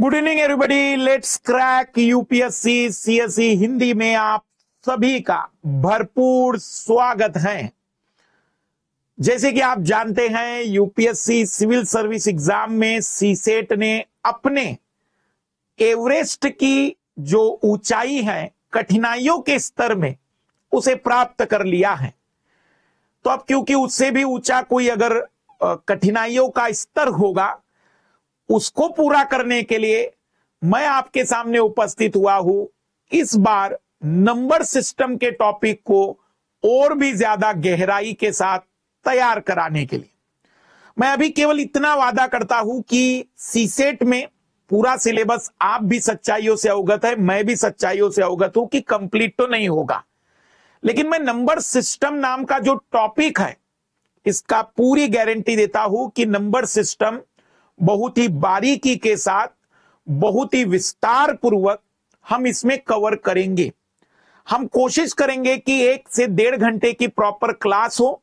good evening everybody let's crack UPSC C Hindi में आप सभी का भरपूर स्वागत है जैसे कि आप जानते हैं यूपीएससी सिविल सर्विस एग्जाम में सीसेट e ने अपने एवरेस्ट की जो ऊंचाई है कठिनाइयों के स्तर में उसे प्राप्त कर लिया है तो अब क्योंकि उससे भी ऊंचा कोई अगर कठिनाइयों का स्तर होगा उसको पूरा करने के लिए मैं आपके सामने उपस्थित हुआ हूं इस बार नंबर सिस्टम के टॉपिक को और भी ज्यादा गहराई के साथ तैयार कराने के लिए मैं अभी केवल इतना वादा करता हूं कि सीसेट में पूरा सिलेबस आप भी सच्चाइयों से अवगत है मैं भी सच्चाइयों से अवगत हूं कि कंप्लीट तो नहीं होगा लेकिन मैं नंबर सिस्टम नाम का जो टॉपिक है इसका पूरी गारंटी देता हूं कि नंबर सिस्टम बहुत ही बारीकी के साथ बहुत ही विस्तार पूर्वक हम इसमें कवर करेंगे हम कोशिश करेंगे कि एक से डेढ़ घंटे की प्रॉपर क्लास हो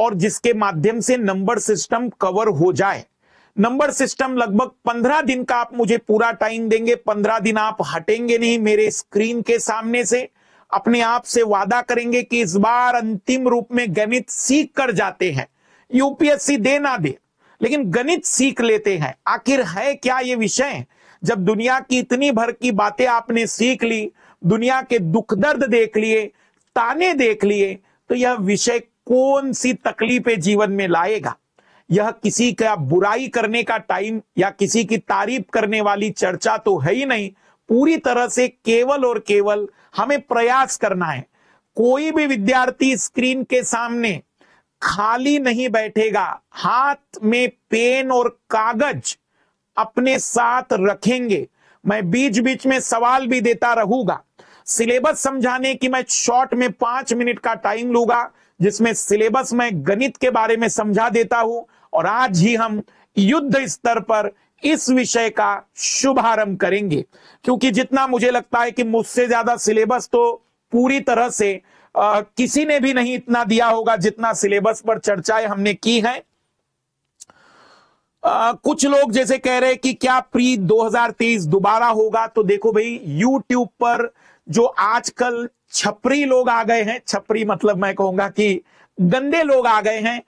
और जिसके माध्यम से नंबर सिस्टम कवर हो जाए नंबर सिस्टम लगभग पंद्रह दिन का आप मुझे पूरा टाइम देंगे पंद्रह दिन आप हटेंगे नहीं मेरे स्क्रीन के सामने से अपने आप से वादा करेंगे कि इस बार अंतिम रूप में गणित सीख कर जाते हैं यूपीएससी दे ना दे लेकिन गणित सीख लेते हैं आखिर है क्या ये विषय जब दुनिया की इतनी भर की बातें आपने सीख ली दुनिया के दुख दर्द देख लिए ताने देख लिए तो यह विषय कौन सी तकलीफें जीवन में लाएगा यह किसी का बुराई करने का टाइम या किसी की तारीफ करने वाली चर्चा तो है ही नहीं पूरी तरह से केवल और केवल हमें प्रयास करना है कोई भी विद्यार्थी स्क्रीन के सामने खाली नहीं बैठेगा हाथ में पेन और कागज अपने साथ रखेंगे मैं बीच बीच में सवाल भी देता रहूंगा सिलेबस समझाने की मैं शॉर्ट में पांच मिनट का टाइम लूंगा जिसमें सिलेबस मैं गणित के बारे में समझा देता हूं और आज ही हम युद्ध स्तर पर इस विषय का शुभारंभ करेंगे क्योंकि जितना मुझे लगता है कि मुझसे ज्यादा सिलेबस तो पूरी तरह से आ, किसी ने भी नहीं इतना दिया होगा जितना सिलेबस पर चर्चाएं हमने की है आ, कुछ लोग जैसे कह रहे हैं कि क्या प्री 2023 दोबारा होगा तो देखो भाई यूट्यूब पर जो आजकल छपरी लोग आ गए हैं छपरी मतलब मैं कहूंगा कि गंदे लोग आ गए हैं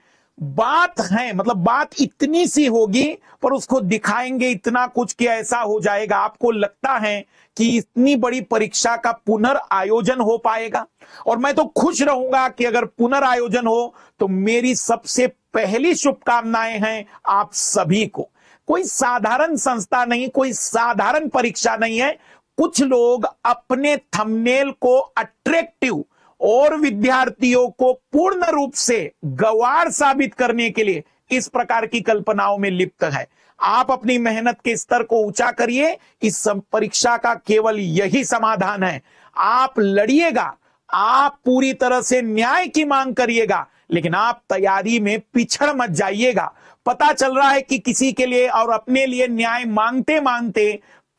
बात है मतलब बात इतनी सी होगी पर उसको दिखाएंगे इतना कुछ कि ऐसा हो जाएगा आपको लगता है कि इतनी बड़ी परीक्षा का पुनर आयोजन हो पाएगा और मैं तो खुश रहूंगा कि अगर पुनर आयोजन हो तो मेरी सबसे पहली शुभकामनाएं हैं आप सभी को कोई साधारण संस्था नहीं कोई साधारण परीक्षा नहीं है कुछ लोग अपने थंबनेल को अट्रैक्टिव और विद्यार्थियों को पूर्ण रूप से गवार साबित करने के लिए इस प्रकार की कल्पनाओं में लिप्त है आप अपनी मेहनत के स्तर को ऊंचा करिए इस परीक्षा का केवल यही समाधान है आप लड़िएगा आप पूरी तरह से न्याय की मांग करिएगा लेकिन आप तैयारी में पिछड़ मत जाइएगा पता चल रहा है कि किसी के लिए और अपने लिए न्याय मांगते मांगते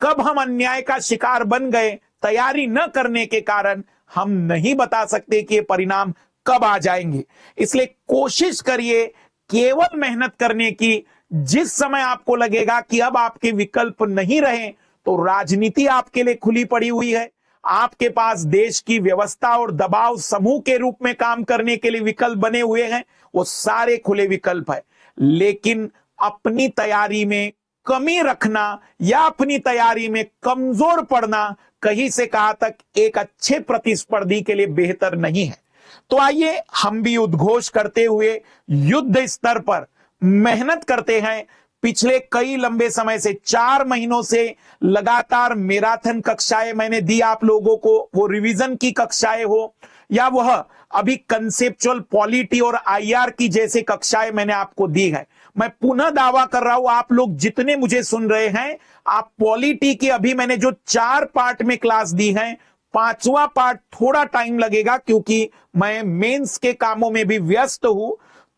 कब हम अन्याय का शिकार बन गए तैयारी न करने के कारण हम नहीं बता सकते कि ये परिणाम कब आ जाएंगे इसलिए कोशिश करिए केवल मेहनत करने की जिस समय आपको लगेगा कि अब आपके विकल्प नहीं रहे तो राजनीति आपके लिए खुली पड़ी हुई है आपके पास देश की व्यवस्था और दबाव समूह के रूप में काम करने के लिए विकल्प बने हुए हैं वो सारे खुले विकल्प है लेकिन अपनी तैयारी में कमी रखना या अपनी तैयारी में कमजोर पड़ना कहीं से कहा तक एक अच्छे प्रतिस्पर्धी के लिए बेहतर नहीं है तो आइए हम भी उद्घोष करते हुए युद्ध स्तर पर मेहनत करते हैं पिछले कई लंबे समय से चार महीनों से लगातार मैराथन कक्षाएं मैंने दी आप लोगों को वो रिवीजन की कक्षाएं हो या वह अभी कंसेप्चुअल पॉलिटी और आईआर की जैसे कक्षाएं मैंने आपको दी है मैं पुनः दावा कर रहा हूं आप लोग जितने मुझे सुन रहे हैं आप पॉलिटी की अभी मैंने जो चार पार्ट में क्लास दी है पांचवा पार्ट थोड़ा टाइम लगेगा क्योंकि मैं मेंस के कामों में भी व्यस्त हूं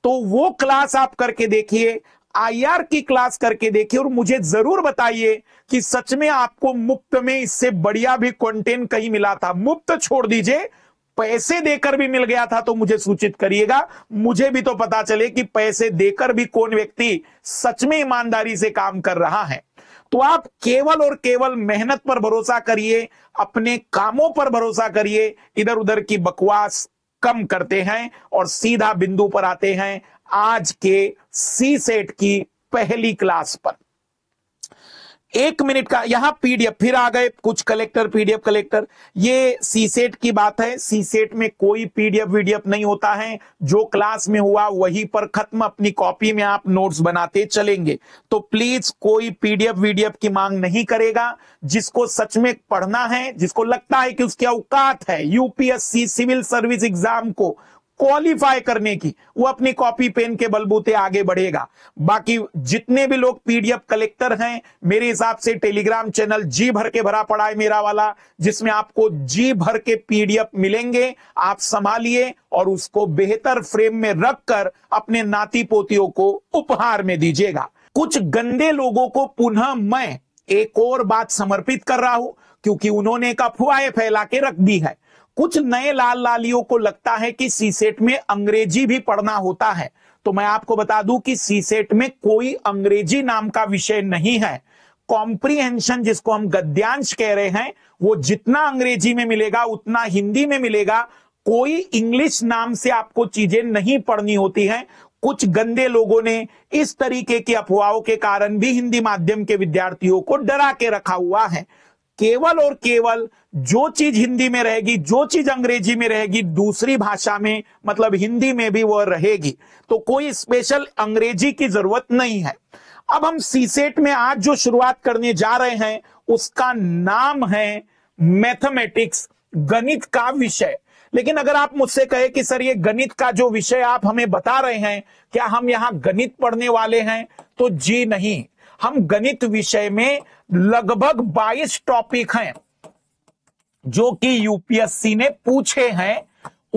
तो वो क्लास आप करके देखिए आईआर की क्लास करके देखिए और मुझे जरूर बताइए कि सच में आपको मुफ्त में इससे बढ़िया भी कंटेंट कहीं मिला था मुफ्त छोड़ दीजिए पैसे देकर भी मिल गया था तो मुझे सूचित करिएगा मुझे भी तो पता चले कि पैसे देकर भी कौन व्यक्ति सच में ईमानदारी से काम कर रहा है तो आप केवल और केवल मेहनत पर भरोसा करिए अपने कामों पर भरोसा करिए इधर उधर की बकवास कम करते हैं और सीधा बिंदु पर आते हैं आज के सी सेट की पहली क्लास पर एक मिनट का यहां पीडीएफ फिर आ गए कुछ कलेक्टर पीडीएफ कलेक्टर ये सीसेट की बात है सीसेट में कोई पीडीएफ वीडीएफ नहीं होता है जो क्लास में हुआ वही पर खत्म अपनी कॉपी में आप नोट्स बनाते चलेंगे तो प्लीज कोई पीडीएफ वीडीएफ की मांग नहीं करेगा जिसको सच में पढ़ना है जिसको लगता है कि उसकी औकात है यूपीएससी सिविल सर्विस एग्जाम को क्वालिफाई करने की वो अपनी कॉपी पेन के बलबूते आगे बढ़ेगा बाकी जितने भी लोग पीडीएफ कलेक्टर हैं मेरे हिसाब से टेलीग्राम चैनल जी भर के भरा पड़ा है मेरा वाला जिसमें आपको जी भर के पीडीएफ मिलेंगे आप संभालिए और उसको बेहतर फ्रेम में रखकर अपने नाती पोतियों को उपहार में दीजिएगा कुछ गंदे लोगों को पुनः मैं एक और बात समर्पित कर रहा हूं क्योंकि उन्होंने अफवाहें फैला के रख दी है कुछ नए लाल लालियों को लगता है कि सीसेट में अंग्रेजी भी पढ़ना होता है तो मैं आपको बता दूं कि सीसेट में कोई अंग्रेजी नाम का विषय नहीं है कॉम्प्रीहेंशन जिसको हम गद्यांश कह रहे हैं वो जितना अंग्रेजी में मिलेगा उतना हिंदी में मिलेगा कोई इंग्लिश नाम से आपको चीजें नहीं पढ़नी होती हैं कुछ गंदे लोगों ने इस तरीके की अफवाहों के कारण भी हिंदी माध्यम के विद्यार्थियों को डरा के रखा हुआ है केवल और केवल जो चीज हिंदी में रहेगी जो चीज अंग्रेजी में रहेगी दूसरी भाषा में मतलब हिंदी में भी वह रहेगी तो कोई स्पेशल अंग्रेजी की जरूरत नहीं है अब हम सीसेट में आज जो शुरुआत करने जा रहे हैं उसका नाम है मैथमेटिक्स गणित का विषय लेकिन अगर आप मुझसे कहे कि सर ये गणित का जो विषय आप हमें बता रहे हैं क्या हम यहां गणित पढ़ने वाले हैं तो जी नहीं हम गणित विषय में लगभग 22 टॉपिक हैं जो कि यूपीएससी ने पूछे हैं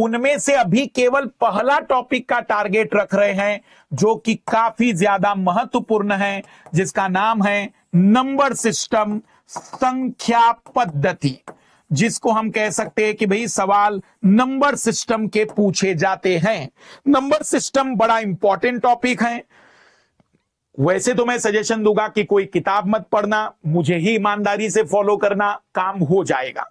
उनमें से अभी केवल पहला टॉपिक का टारगेट रख रहे हैं जो कि काफी ज्यादा महत्वपूर्ण है जिसका नाम है नंबर सिस्टम संख्या पद्धति जिसको हम कह सकते हैं कि भाई सवाल नंबर सिस्टम के पूछे जाते हैं नंबर सिस्टम बड़ा इंपॉर्टेंट टॉपिक है वैसे तो मैं सजेशन दूंगा कि कोई किताब मत पढ़ना मुझे ही ईमानदारी से फॉलो करना काम हो जाएगा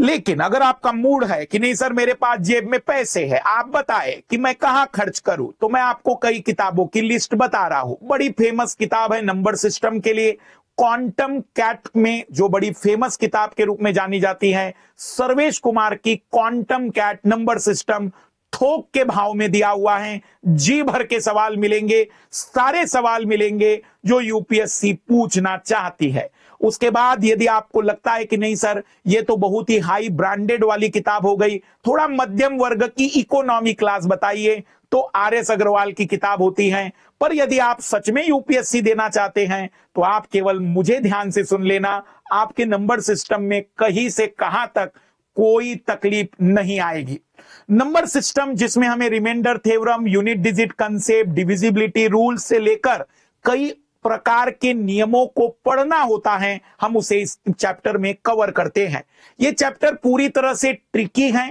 लेकिन अगर आपका मूड है कि नहीं सर मेरे पास जेब में पैसे हैं आप बताएं कि मैं कहा खर्च करूं तो मैं आपको कई किताबों की लिस्ट बता रहा हूं बड़ी फेमस किताब है नंबर सिस्टम के लिए क्वांटम कैट में जो बड़ी फेमस किताब के रूप में जानी जाती है सर्वेश कुमार की क्वांटम कैट नंबर सिस्टम थोक के भाव में दिया हुआ है जी भर के सवाल मिलेंगे सारे सवाल मिलेंगे जो यूपीएससी पूछना चाहती है उसके बाद यदि आपको लगता है कि नहीं सर ये तो बहुत ही हाई ब्रांडेड वाली किताब हो गई थोड़ा मध्यम वर्ग की इकोनॉमी क्लास बताइए तो आर एस अग्रवाल की किताब होती है पर यदि आप सच में यूपीएससी देना चाहते हैं तो आप केवल मुझे ध्यान से सुन लेना आपके नंबर सिस्टम में कहीं से कहां तक कोई तकलीफ नहीं आएगी नंबर सिस्टम जिसमें हमें remainder theorem unit digit concept divisibility rule से लेकर कई प्रकार के नियमों को पढ़ना होता है हम उसे इस चैप्टर में कवर करते हैं ये चैप्टर पूरी तरह से ट्रिकी है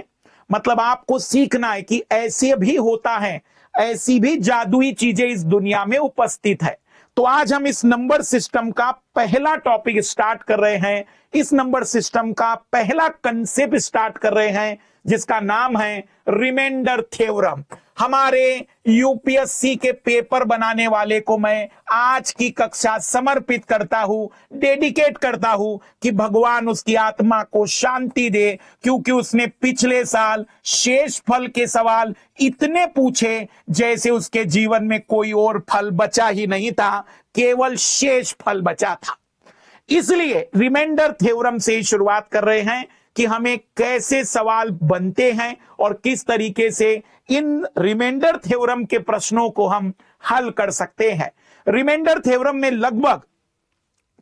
मतलब आपको सीखना है कि ऐसे भी होता है ऐसी भी जादुई चीजें इस दुनिया में उपस्थित है तो आज हम इस नंबर सिस्टम का पहला टॉपिक स्टार्ट कर रहे हैं इस नंबर सिस्टम का पहला कंसेप्ट स्टार्ट कर रहे हैं जिसका नाम है रिमाइंडर थ्योरम हमारे यूपीएससी के पेपर बनाने वाले को मैं आज की कक्षा समर्पित करता हूं डेडिकेट करता हूं कि भगवान उसकी आत्मा को शांति दे क्योंकि उसने पिछले साल शेष फल के सवाल इतने पूछे जैसे उसके जीवन में कोई और फल बचा ही नहीं था केवल शेष फल बचा था इसलिए रिमाइंडर थ्योरम से शुरुआत कर रहे हैं कि हमें कैसे सवाल बनते हैं और किस तरीके से इन रिमाइंडर थ्योरम के प्रश्नों को हम हल कर सकते हैं रिमाइंडर थ्योरम में लगभग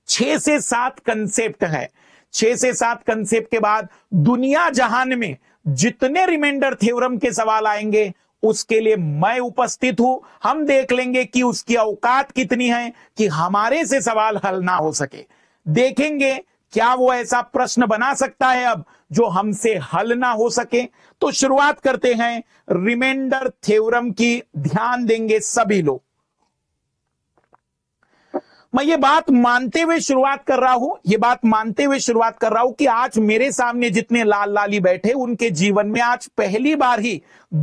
छह से सात कंसेप्ट है छह से सात कंसेप्ट के बाद दुनिया जहान में जितने रिमाइंडर थ्योरम के सवाल आएंगे उसके लिए मैं उपस्थित हूं हम देख लेंगे कि उसकी औकात कितनी है कि हमारे से सवाल हल ना हो सके देखेंगे क्या वो ऐसा प्रश्न बना सकता है अब जो हमसे हल ना हो सके तो शुरुआत करते हैं रिमाइंडर थ्योरम की ध्यान देंगे सभी लोग मैं ये बात मानते हुए शुरुआत कर रहा हूं ये बात मानते हुए शुरुआत कर रहा हूं कि आज मेरे सामने जितने लाल लाली बैठे उनके जीवन में आज पहली बार ही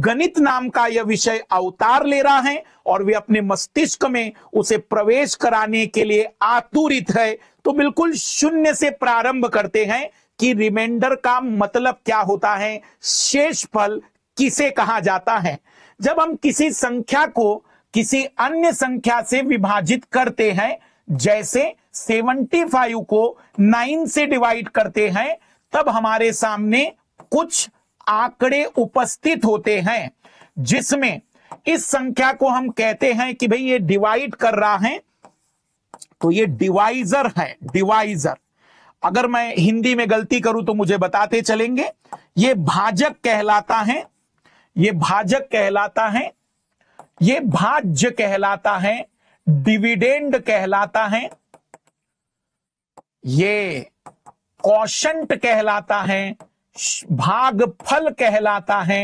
गणित नाम का यह विषय अवतार ले रहा है और वे अपने मस्तिष्क में उसे प्रवेश कराने के लिए आतुरित है तो बिल्कुल शून्य से प्रारंभ करते हैं कि रिमाइंडर का मतलब क्या होता है शेष फल किसे कहा जाता है जब हम किसी संख्या को किसी अन्य संख्या से विभाजित करते हैं जैसे 75 को 9 से डिवाइड करते हैं तब हमारे सामने कुछ आंकड़े उपस्थित होते हैं जिसमें इस संख्या को हम कहते हैं कि भाई ये डिवाइड कर रहा है तो ये डिवाइजर है डिवाइजर अगर मैं हिंदी में गलती करूं तो मुझे बताते चलेंगे ये भाजक कहलाता है ये भाजक कहलाता है ये भाज्य कहलाता है डिविडेंड कहलाता है ये कौशंट कहलाता है भाग फल कहलाता है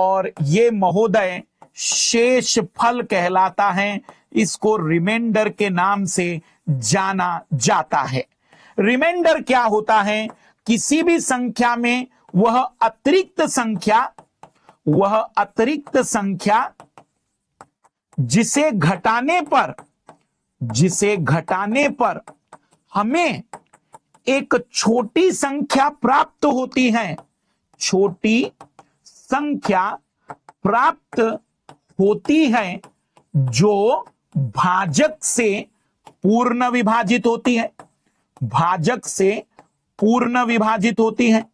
और ये महोदय शेष फल कहलाता है इसको रिमाइंडर के नाम से जाना जाता है रिमाइंडर क्या होता है किसी भी संख्या में वह अतिरिक्त संख्या वह अतिरिक्त संख्या जिसे घटाने पर जिसे घटाने पर हमें एक छोटी संख्या प्राप्त होती है छोटी संख्या प्राप्त होती है जो भाजक से पूर्ण विभाजित होती है भाजक से पूर्ण विभाजित होती है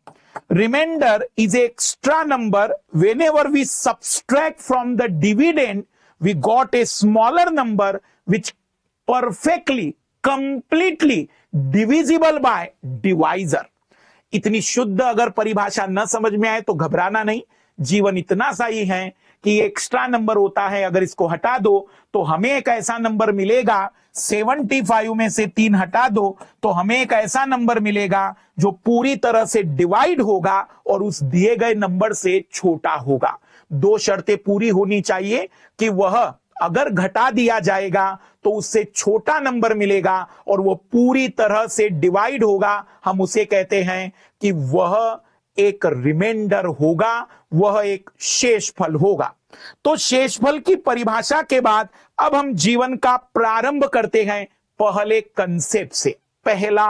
remainder is extra number whenever we subtract from the dividend we got a smaller number which perfectly completely divisible by divisor इतनी शुद्ध अगर परिभाषा न समझ में आए तो घबराना नहीं जीवन इतना सा ही है कि एक्स्ट्रा नंबर होता है अगर इसको हटा दो तो हमें एक ऐसा नंबर मिलेगा 75 में से तीन हटा दो तो हमें एक ऐसा नंबर मिलेगा जो पूरी तरह से डिवाइड होगा और उस दिए गए नंबर से छोटा होगा दो शर्तें पूरी होनी चाहिए कि वह अगर घटा दिया जाएगा तो उससे छोटा नंबर मिलेगा और वह पूरी तरह से डिवाइड होगा हम उसे कहते हैं कि वह एक रिमाइंडर होगा वह एक शेष फल होगा तो शेष फल की परिभाषा के बाद अब हम जीवन का प्रारंभ करते हैं पहले कंसेप्ट से पहला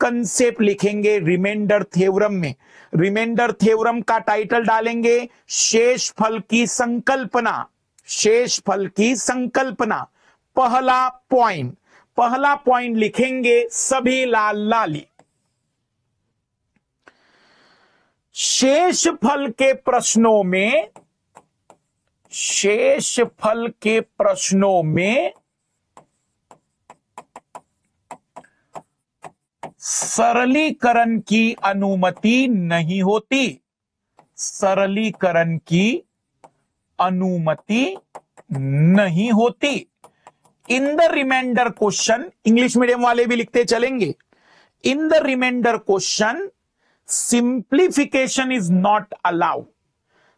कंसेप्ट लिखेंगे रिमाइंडर थ्योरम में रिमाइंडर थ्योरम का टाइटल डालेंगे शेष फल की संकल्पना शेष फल की संकल्पना पहला पॉइंट पहला पॉइंट लिखेंगे सभी लाल लाली शेष फल के प्रश्नों में शेष फल के प्रश्नों में सरलीकरण की अनुमति नहीं होती सरलीकरण की अनुमति नहीं होती in the remainder question English medium वाले भी लिखते चलेंगे in the remainder question simplification is not allow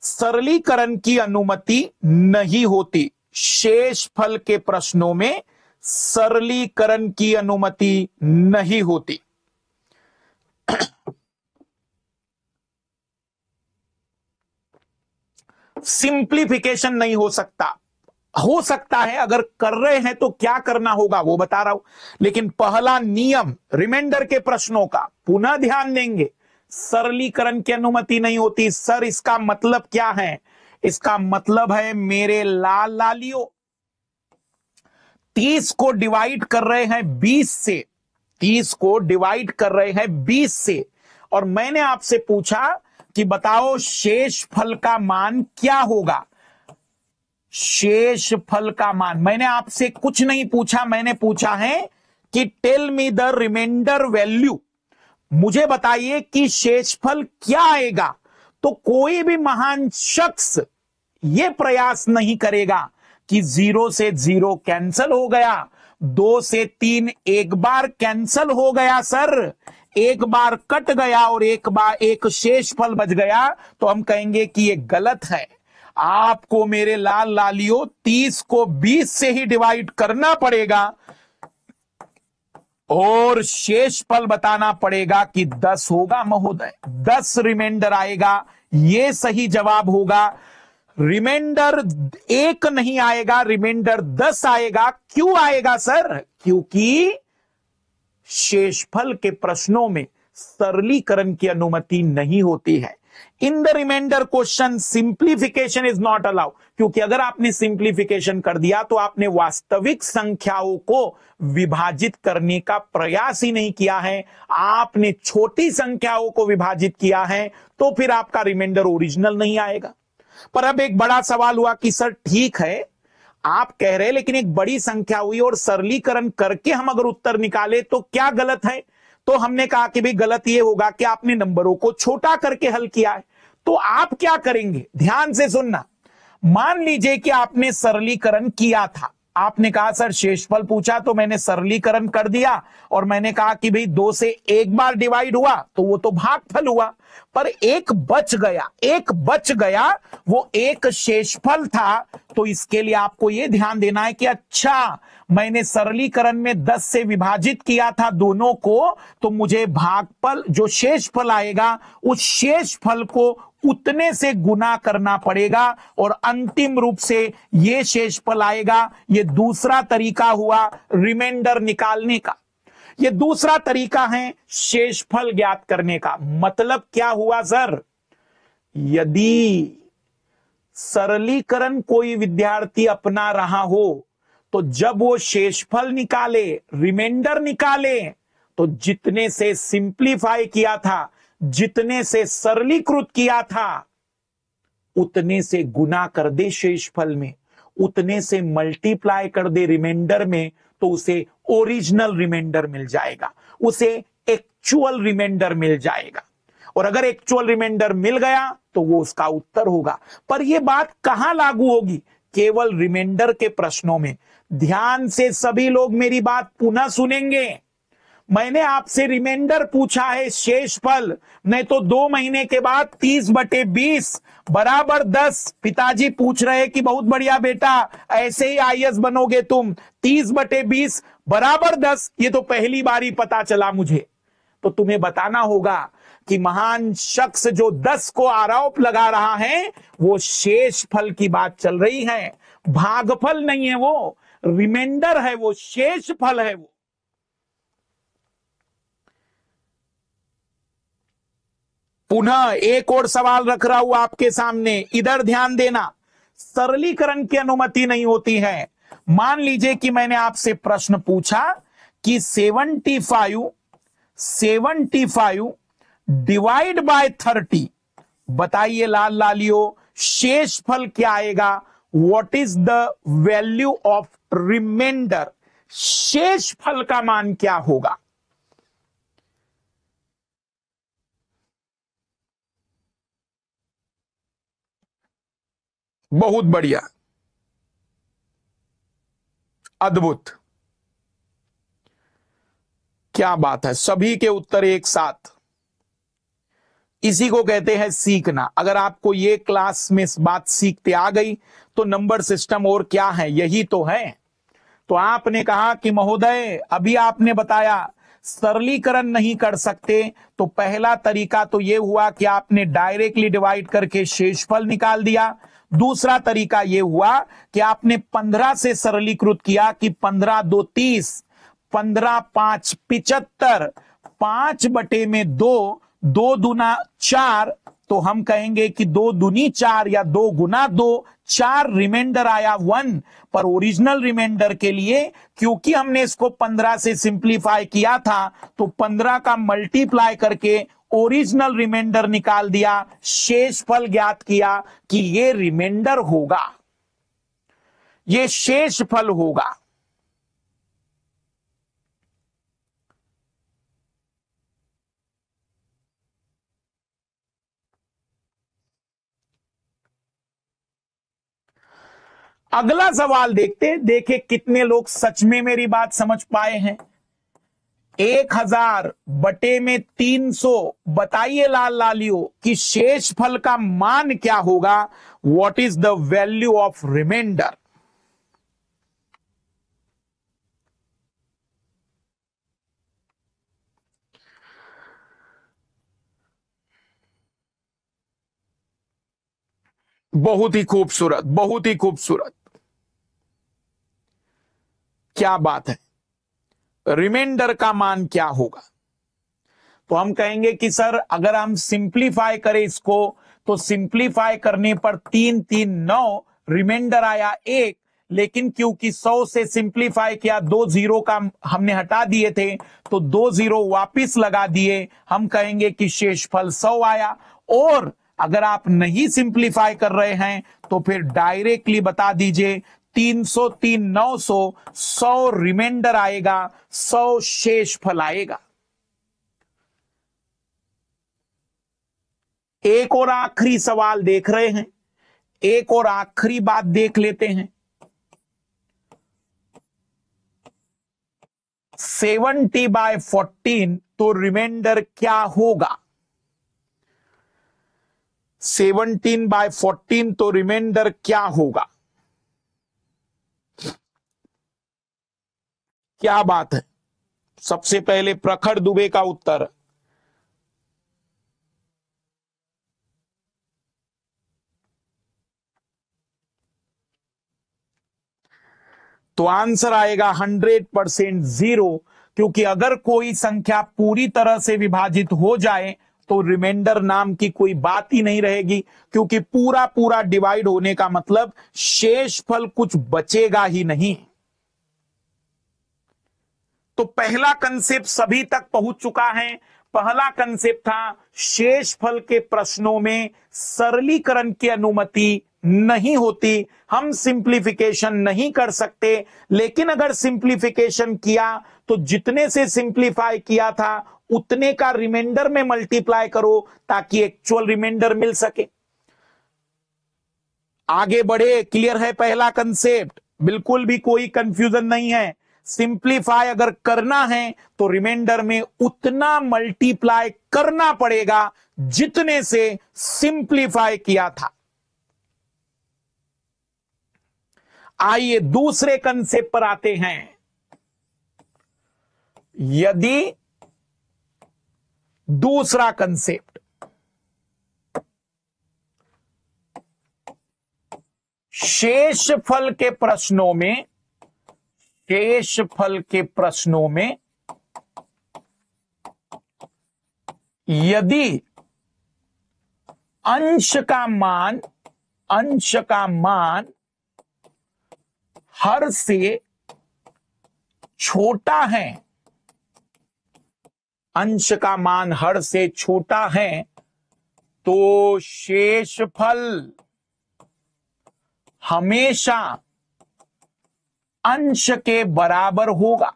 सरलीकरण की अनुमति नहीं होती शेष फल के प्रश्नों में सरलीकरण की अनुमति नहीं होती सिंप्लीफिकेशन नहीं हो सकता हो सकता है अगर कर रहे हैं तो क्या करना होगा वो बता रहा हूं लेकिन पहला नियम रिमाइंडर के प्रश्नों का पुनः ध्यान देंगे सरलीकरण की अनुमति नहीं होती सर इसका मतलब क्या है इसका मतलब है मेरे लाल लालियो तीस को डिवाइड कर रहे हैं बीस से तीस को डिवाइड कर रहे हैं बीस से और मैंने आपसे पूछा कि बताओ शेष फल का मान क्या होगा शेष फल का मान मैंने आपसे कुछ नहीं पूछा मैंने पूछा है कि tell me the remainder value मुझे बताइए कि शेषफल क्या आएगा तो कोई भी महान शख्स ये प्रयास नहीं करेगा कि जीरो से जीरो कैंसल हो गया दो से तीन एक बार कैंसल हो गया सर एक बार कट गया और एक बार एक शेष फल बच गया तो हम कहेंगे कि ये गलत है आपको मेरे लाल लालियो तीस को बीस से ही डिवाइड करना पड़ेगा और शेष पल बताना पड़ेगा कि दस होगा महोदय दस रिमाइंडर आएगा ये सही जवाब होगा रिमाइंडर एक नहीं आएगा रिमाइंडर दस आएगा क्यों आएगा सर क्योंकि शेषफल के प्रश्नों में सरलीकरण की अनुमति नहीं होती है in the remainder question simplification is not allow क्योंकि अगर आपने सिंप्लीफिकेशन कर दिया तो आपने वास्तविक संख्याओं को विभाजित करने का प्रयास ही नहीं किया है आपने छोटी संख्याओं को विभाजित किया है तो फिर आपका रिमाइंडर ओरिजिनल नहीं आएगा पर अब एक बड़ा सवाल हुआ कि सर ठीक है आप कह रहे लेकिन एक बड़ी संख्या हुई और सरलीकरण करके हम अगर उत्तर निकाले तो क्या गलत है तो हमने कहा कि भाई गलत ये होगा कि आपने नंबरों को छोटा करके हल किया है तो आप क्या करेंगे ध्यान से सुनना मान लीजिए कि आपने सरलीकरण किया था आपने कहा सर शेषफल पूछा तो मैंने सरलीकरण कर दिया और मैंने कहा कि भाई दो से एक बार डिवाइड हुआ तो वो तो भागफल हुआ पर एक बच गया एक बच गया वो एक शेषफल था तो इसके लिए आपको ये ध्यान देना है कि अच्छा मैंने सरलीकरण में दस से विभाजित किया था दोनों को तो मुझे भागफल जो शेष फल आएगा उस शेष फल को उतने से गुना करना पड़ेगा और अंतिम रूप से ये शेषफल आएगा ये दूसरा तरीका हुआ रिमाइंडर निकालने का ये दूसरा तरीका है शेषफल ज्ञात करने का मतलब क्या हुआ सर यदि सरलीकरण कोई विद्यार्थी अपना रहा हो तो जब वो शेषफल निकाले रिमाइंडर निकाले तो जितने से सिंप्लीफाई किया था जितने से सरलीकृत किया था उतने से गुना कर दे शेष फल में उतने से मल्टीप्लाई कर दे रिमाइंडर में तो उसे ओरिजिनल रिमाइंडर मिल जाएगा उसे एक्चुअल रिमाइंडर मिल जाएगा और अगर एक्चुअल रिमाइंडर मिल गया तो वो उसका उत्तर होगा पर यह बात कहां लागू होगी केवल रिमाइंडर के प्रश्नों में ध्यान से सभी लोग मेरी बात पुनः सुनेंगे मैंने आपसे रिमाइंडर पूछा है शेष फल नहीं तो दो महीने के बाद तीस बटे बीस बराबर दस पिताजी पूछ रहे कि बहुत बढ़िया बेटा ऐसे ही आई बनोगे तुम तीस बटे बीस बराबर दस ये तो पहली बार ही पता चला मुझे तो तुम्हें बताना होगा कि महान शख्स जो दस को आरोप लगा रहा है वो शेष फल की बात चल रही है भागफल नहीं है वो रिमाइंडर है वो शेष फल है वो पुनः एक और सवाल रख रहा हूं आपके सामने इधर ध्यान देना सरलीकरण की अनुमति नहीं होती है मान लीजिए कि मैंने आपसे प्रश्न पूछा कि 75 75 डिवाइड बाय 30 बताइए लाल लालियो शेष फल क्या आएगा what is the value of remainder शेष फल का मान क्या होगा बहुत बढ़िया अद्भुत क्या बात है सभी के उत्तर एक साथ इसी को कहते हैं सीखना अगर आपको ये क्लास में इस बात सीखते आ गई तो नंबर सिस्टम और क्या है यही तो है तो आपने कहा कि महोदय अभी आपने बताया सरलीकरण नहीं कर सकते तो पहला तरीका तो यह हुआ कि आपने डायरेक्टली डिवाइड करके शेषफल निकाल दिया दूसरा तरीका यह हुआ कि आपने पंद्रह से सरलीकृत किया कि पंद्रह दो तीस पंद्रह पांच पिचहत्तर पांच बटे में दो दो दुना चार तो हम कहेंगे कि दो दुनी चार या दो गुना दो चार रिमाइंडर आया वन पर ओरिजिनल रिमाइंडर के लिए क्योंकि हमने इसको पंद्रह से सिंप्लीफाई किया था तो पंद्रह का मल्टीप्लाई करके ओरिजिनल रिमाइंडर निकाल दिया शेष फल ज्ञात किया कि ये रिमाइंडर होगा ये शेष फल होगा अगला सवाल देखते देखे कितने लोग सच में मेरी बात समझ पाए हैं एक हजार बटे में तीन सौ बताइए लाल लालियो कि शेष फल का मान क्या होगा what is the value of remainder बहुत ही खूबसूरत बहुत ही खूबसूरत क्या बात है रिमाइंडर का मान क्या होगा तो हम कहेंगे कि सर अगर हम सिंप्लीफाई करें इसको तो सिंप्लीफाई करने पर तीन तीन नौ रिमाइंडर आया एक लेकिन क्योंकि सौ से सिंप्लीफाई किया दो जीरो का हमने हटा दिए थे तो दो जीरो वापिस लगा दिए हम कहेंगे कि शेषफल सौ आया और अगर आप नहीं सिंप्लीफाई कर रहे हैं तो फिर डायरेक्टली बता दीजिए तीन सौ तीन नौ सौ सौ रिमाइंडर आएगा सौ शेष फल आएगा एक और आखिरी सवाल देख रहे हैं एक और आखिरी बात देख लेते हैं सेवनटी बाय फोर्टीन तो रिमाइंडर क्या होगा सेवनटीन बाय फोर्टीन तो रिमाइंडर क्या होगा क्या बात है सबसे पहले प्रखर दुबे का उत्तर तो आंसर आएगा हंड्रेड परसेंट जीरो क्योंकि अगर कोई संख्या पूरी तरह से विभाजित हो जाए तो रिमाइंडर नाम की कोई बात ही नहीं रहेगी क्योंकि पूरा पूरा डिवाइड होने का मतलब शेष फल कुछ बचेगा ही नहीं तो पहला कंसेप्ट सभी तक पहुंच चुका है पहला कंसेप्ट था शेष फल के प्रश्नों में सरलीकरण की अनुमति नहीं होती हम सिंप्लीफिकेशन नहीं कर सकते लेकिन अगर सिंप्लीफिकेशन किया तो जितने से सिंप्लीफाई किया था उतने का रिमाइंडर में मल्टीप्लाई करो ताकि एक्चुअल रिमाइंडर मिल सके आगे बढ़े क्लियर है पहला कंसेप्ट बिल्कुल भी कोई कंफ्यूजन नहीं है सिंप्लीफाई अगर करना है तो रिमाइंडर में उतना मल्टीप्लाई करना पड़ेगा जितने से सिंप्लीफाई किया था आइए दूसरे कंसेप्ट पर आते हैं यदि दूसरा कंसेप्ट शेष फल के प्रश्नों में शेष फल के प्रश्नों में यदि अंश का मान अंश का मान हर से छोटा है अंश का मान हर से छोटा है तो शेष फल हमेशा अंश के बराबर होगा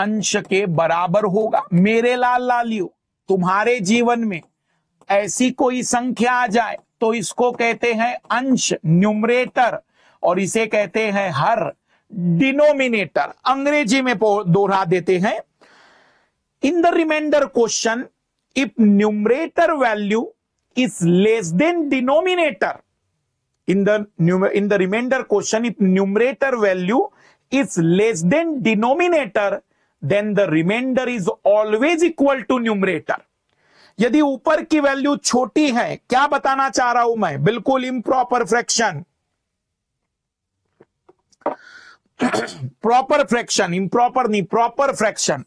अंश के बराबर होगा मेरे लाल लालियो तुम्हारे जीवन में ऐसी कोई संख्या आ जाए तो इसको कहते हैं अंश न्यूमरेटर और इसे कहते हैं हर डिनोमिनेटर अंग्रेजी में दोहरा देते हैं in the remainder question if numerator value is less than denominator in the in the remainder question if numerator value is less than denominator then the remainder is always equal to numerator यदि ऊपर की value छोटी है क्या बताना चाह रहा हूं मैं बिल्कुल improper fraction proper fraction improper नहीं प्रॉपर फ्रैक्शन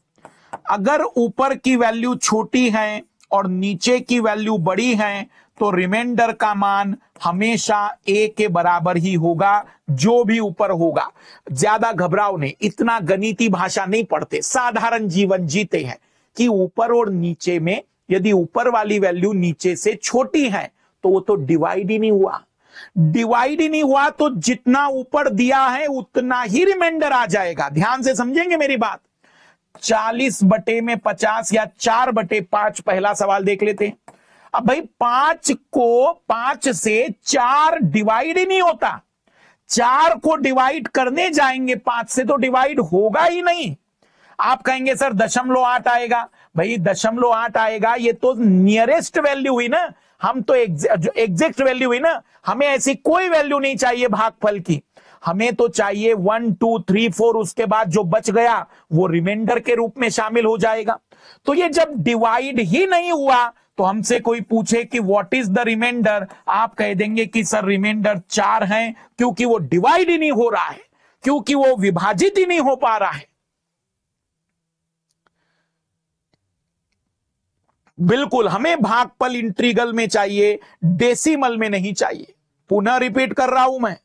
अगर ऊपर की वैल्यू छोटी है और नीचे की वैल्यू बड़ी है तो रिमाइंडर का मान हमेशा ए के बराबर ही होगा जो भी ऊपर होगा ज्यादा घबराओ नहीं इतना गणिती भाषा नहीं पढ़ते साधारण जीवन जीते हैं कि ऊपर और नीचे में यदि ऊपर वाली वैल्यू नीचे से छोटी है तो वो तो डिवाइड ही नहीं हुआ डिवाइड ही नहीं हुआ तो जितना ऊपर दिया है उतना ही रिमाइंडर आ जाएगा ध्यान से समझेंगे मेरी बात चालीस बटे में पचास या चार बटे पांच पहला सवाल देख लेते हैं अब भाई पांच को पांच से चार डिवाइड ही नहीं होता चार को डिवाइड करने जाएंगे पांच से तो डिवाइड होगा ही नहीं आप कहेंगे सर दशमलव आठ आएगा भाई दशमलव आठ आएगा ये तो नियरेस्ट वैल्यू हुई ना हम तो एग्जैक्ट वैल्यू हुई ना हमें ऐसी कोई वैल्यू नहीं चाहिए भागफल की हमें तो चाहिए वन टू थ्री फोर उसके बाद जो बच गया वो रिमाइंडर के रूप में शामिल हो जाएगा तो ये जब डिवाइड ही नहीं हुआ तो हमसे कोई पूछे कि व्हाट इज द रिमाइंडर आप कह देंगे कि सर रिमाइंडर चार है क्योंकि वो डिवाइड ही नहीं हो रहा है क्योंकि वो विभाजित ही नहीं हो पा रहा है बिल्कुल हमें भागपल इंट्रीगल में चाहिए डेसिमल में नहीं चाहिए पुनः रिपीट कर रहा हूं मैं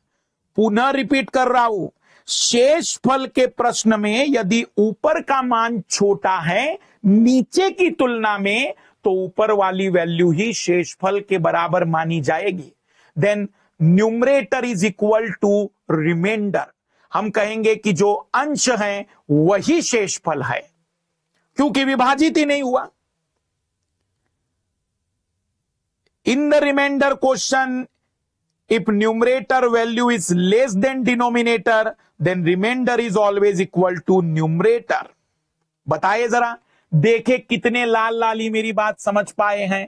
पुनः रिपीट कर रहा हूं शेष फल के प्रश्न में यदि ऊपर का मान छोटा है नीचे की तुलना में तो ऊपर वाली वैल्यू ही शेषफल के बराबर मानी जाएगी then numerator is equal to remainder हम कहेंगे कि जो अंश है वही शेषफल है क्योंकि विभाजित ही नहीं हुआ in the remainder question if numerator value is less than denominator then remainder is always equal to numerator बताइए जरा देखे कितने लाल लाली मेरी बात समझ पाए हैं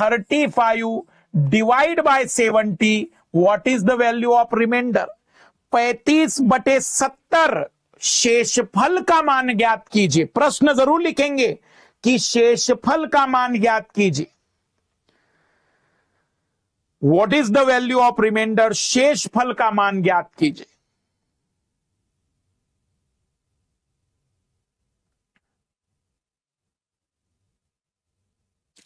thirty five divide by seventy what is the value of remainder पैतीस बटे सत्तर शेषफल का मान ज्ञात कीजिए प्रश्न जरूर लिखेंगे कि शेषफल का मान ज्ञात कीजिए what is the value of remainder शेष फल का मान ज्ञात कीजिए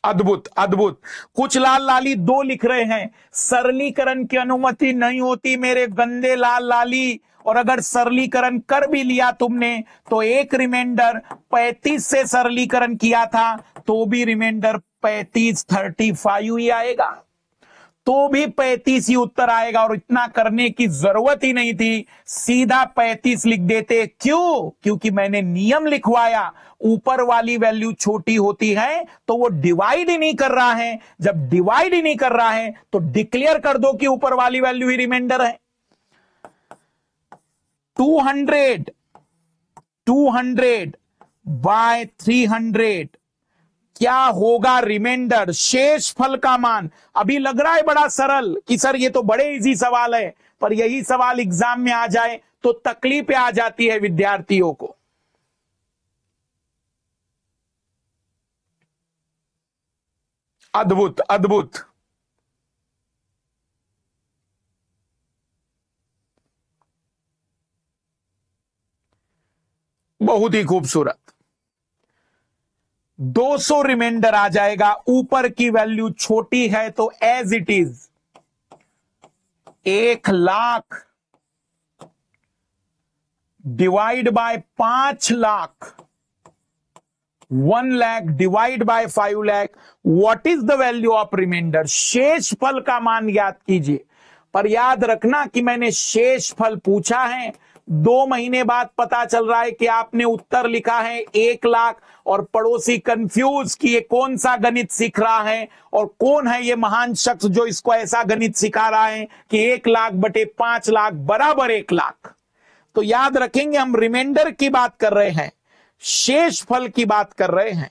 अद्भुत अद्भुत कुछ लाल लाली दो लिख रहे हैं सरलीकरण की अनुमति नहीं होती मेरे गंदे लाल लाली और अगर सरलीकरण कर भी लिया तुमने तो एक रिमाइंडर 35 से सरलीकरण किया था तो भी रिमाइंडर 35 35 ही आएगा तो भी पैंतीस ही उत्तर आएगा और इतना करने की जरूरत ही नहीं थी सीधा पैंतीस लिख देते क्यों क्योंकि मैंने नियम लिखवाया ऊपर वाली वैल्यू छोटी होती है तो वो डिवाइड ही नहीं कर रहा है जब डिवाइड ही नहीं कर रहा है तो डिक्लेयर कर दो कि ऊपर वाली वैल्यू ही रिमाइंडर है 200 200 बाय 300 क्या होगा रिमाइंडर शेष फल का मान अभी लग रहा है बड़ा सरल कि सर ये तो बड़े इजी सवाल है पर यही सवाल एग्जाम में आ जाए तो तकलीफ आ जाती है विद्यार्थियों को अद्भुत अद्भुत बहुत ही खूबसूरत 200 रिमाइंडर आ जाएगा ऊपर की वैल्यू छोटी है तो एज इट इज एक लाख डिवाइड बाय पांच lakh one lakh divide by five lakh what is the value of remainder शेष फल का मान याद कीजिए पर याद रखना कि मैंने शेष फल पूछा है दो महीने बाद पता चल रहा है कि आपने उत्तर लिखा है एक लाख और पड़ोसी कंफ्यूज कि ये कौन सा गणित सीख रहा है और कौन है ये महान शख्स जो इसको ऐसा गणित सिखा रहा है कि एक लाख बटे पांच लाख बराबर एक लाख तो याद रखेंगे हम रिमाइंडर की बात कर रहे हैं शेष फल की बात कर रहे हैं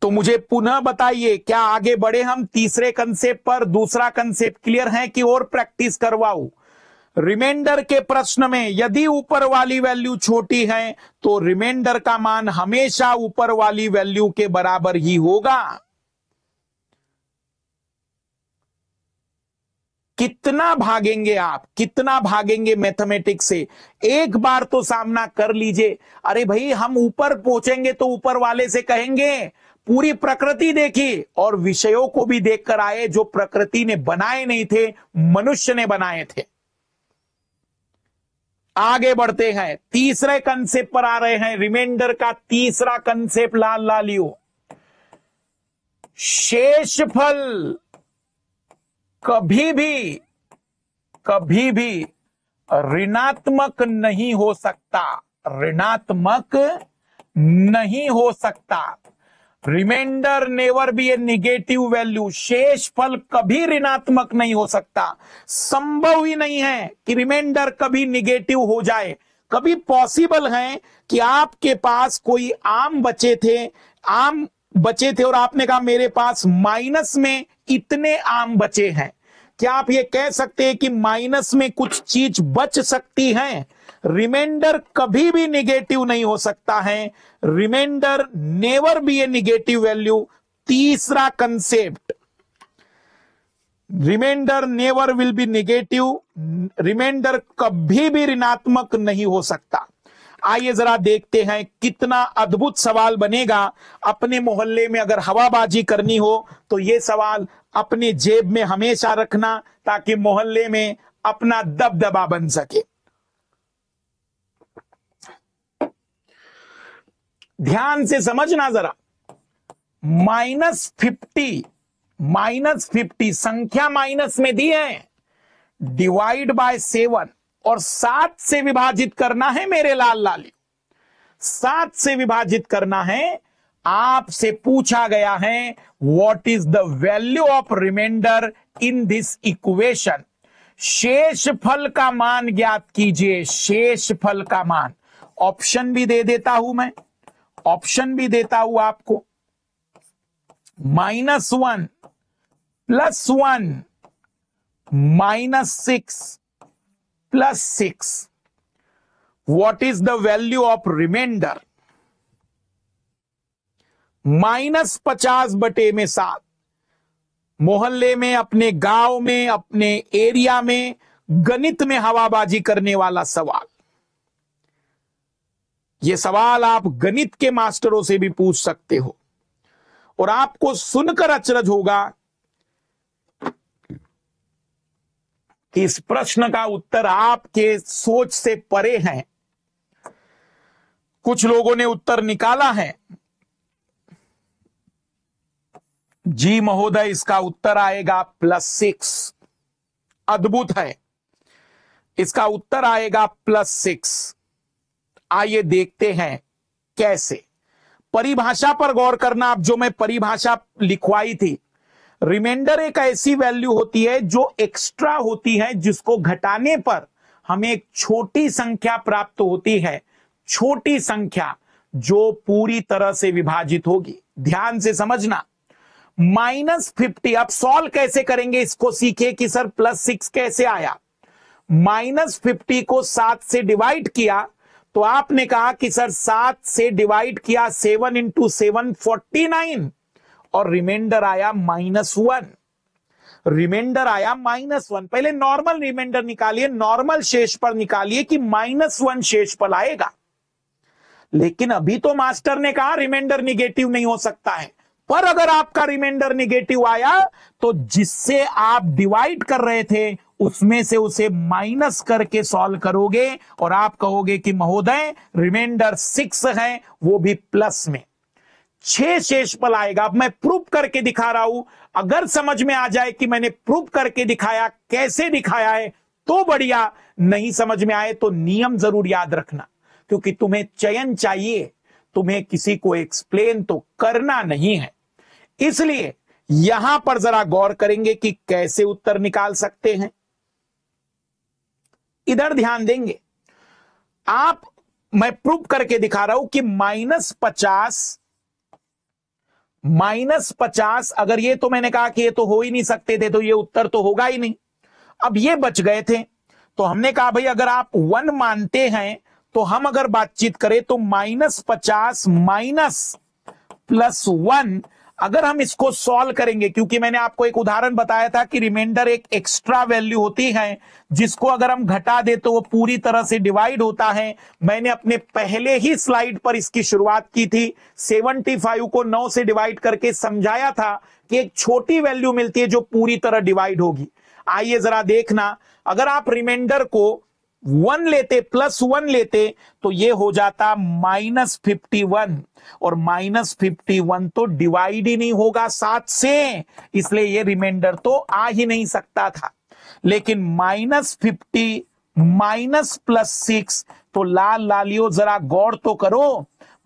तो मुझे पुनः बताइए क्या आगे बढ़े हम तीसरे कंसेप्ट पर दूसरा कंसेप्ट क्लियर है कि और प्रैक्टिस करवाऊ रिमाइंडर के प्रश्न में यदि ऊपर वाली वैल्यू छोटी है तो रिमाइंडर का मान हमेशा ऊपर वाली वैल्यू के बराबर ही होगा कितना भागेंगे आप कितना भागेंगे मैथमेटिक्स से एक बार तो सामना कर लीजिए अरे भाई हम ऊपर पहुंचेंगे तो ऊपर वाले से कहेंगे पूरी प्रकृति देखी और विषयों को भी देखकर आए जो प्रकृति ने बनाए नहीं थे मनुष्य ने बनाए थे आगे बढ़ते हैं तीसरे कंसेप्ट पर आ रहे हैं रिमाइंडर का तीसरा कंसेप्ट लाल लालियो शेष फल कभी भी कभी भी ऋणात्मक नहीं हो सकता ऋणात्मक नहीं हो सकता remainder never be a negative value शेष फल कभी ऋणात्मक नहीं हो सकता संभव ही नहीं है कि रिमाइंडर कभी निगेटिव हो जाए कभी पॉसिबल है कि आपके पास कोई आम बचे थे आम बचे थे और आपने कहा मेरे पास माइनस में इतने आम बचे हैं क्या आप ये कह सकते हैं कि माइनस में कुछ चीज बच सकती है रिमाइंडर कभी भी निगेटिव नहीं हो सकता है remainder never be a negative value तीसरा concept remainder never will be negative remainder कभी भी ऋणात्मक नहीं हो सकता आइए जरा देखते हैं कितना अद्भुत सवाल बनेगा अपने मोहल्ले में अगर हवाबाजी करनी हो तो ये सवाल अपने जेब में हमेशा रखना ताकि मोहल्ले में अपना दबदबा बन सके ध्यान से समझना जरा माइनस फिफ्टी माइनस फिफ्टी संख्या माइनस में दी है डिवाइड बाय सेवन और सात से विभाजित करना है मेरे लाल लाली सात से विभाजित करना है आपसे पूछा गया है what is the value of remainder in this equation शेष फल का मान ज्ञात कीजिए शेष फल का मान ऑप्शन भी दे देता हूं मैं ऑप्शन भी देता हुआ आपको minus one plus one minus six plus six what is the value of remainder minus पचास बटे में सात मोहल्ले में अपने गांव में अपने एरिया में गणित में हवाबाजी करने वाला सवाल ये सवाल आप गणित के मास्टरों से भी पूछ सकते हो और आपको सुनकर अचरज होगा कि इस प्रश्न का उत्तर आपके सोच से परे है कुछ लोगों ने उत्तर निकाला है जी महोदय इसका उत्तर आएगा प्लस सिक्स अद्भुत है इसका उत्तर आएगा प्लस सिक्स आइए देखते हैं कैसे परिभाषा पर गौर करना आप जो मैं परिभाषा लिखवाई थी रिमाइंडर एक ऐसी वैल्यू होती है जो एक्स्ट्रा होती है जिसको घटाने पर हमें एक छोटी संख्या प्राप्त होती है छोटी संख्या जो पूरी तरह से विभाजित होगी ध्यान से समझना माइनस फिफ्टी अब सॉल्व कैसे करेंगे इसको सीखे कि सर प्लस सिक्स कैसे आया माइनस फिफ्टी को सात से डिवाइड किया तो आपने कहा कि सर सात से डिवाइड किया seven into seven forty nine और रिमाइंडर आया माइनस वन रिमाइंडर आया माइनस वन पहले नॉर्मल रिमाइंडर निकालिए नॉर्मल शेष पर निकालिए कि माइनस वन शेष पर आएगा लेकिन अभी तो मास्टर ने कहा रिमाइंडर निगेटिव नहीं हो सकता है पर अगर आपका रिमाइंडर निगेटिव आया तो जिससे आप डिवाइड कर रहे थे उसमें से उसे माइनस करके सॉल्व करोगे और आप कहोगे कि महोदय रिमाइंडर सिक्स है वो भी प्लस में छह पल आएगा अब मैं प्रूफ करके दिखा रहा हूं अगर समझ में आ जाए कि मैंने प्रूफ करके दिखाया कैसे दिखाया है तो बढ़िया नहीं समझ में आए तो नियम जरूर याद रखना क्योंकि तुम्हें चयन चाहिए तुम्हें किसी को एक्सप्लेन तो करना नहीं है इसलिए यहां पर जरा गौर करेंगे कि कैसे उत्तर निकाल सकते हैं इधर ध्यान देंगे आप मैं प्रूव करके दिखा रहा हूं कि माइनस पचास माइनस पचास अगर ये तो मैंने कहा कि ये तो हो ही नहीं सकते थे तो ये उत्तर तो होगा ही नहीं अब ये बच गए थे तो हमने कहा भाई अगर आप वन मानते हैं तो हम अगर बातचीत करें तो माइनस पचास माइनस प्लस वन अगर हम इसको सॉल्व करेंगे क्योंकि मैंने आपको एक उदाहरण बताया था कि रिमाइंडर एक एक्स्ट्रा वैल्यू होती है जिसको अगर हम घटा दे तो वो पूरी तरह से डिवाइड होता है मैंने अपने पहले ही स्लाइड पर इसकी शुरुआत की थी 75 को 9 से डिवाइड करके समझाया था कि एक छोटी वैल्यू मिलती है जो पूरी तरह डिवाइड होगी आइए जरा देखना अगर आप रिमाइंडर को वन लेते प्लस वन लेते तो ये हो जाता माइनस फिफ्टी वन और माइनस फिफ्टी वन तो डिवाइड ही नहीं होगा सात से इसलिए ये रिमाइंडर तो आ ही नहीं सकता था लेकिन minus fifty minus plus six तो लाल लालियो जरा गौर तो करो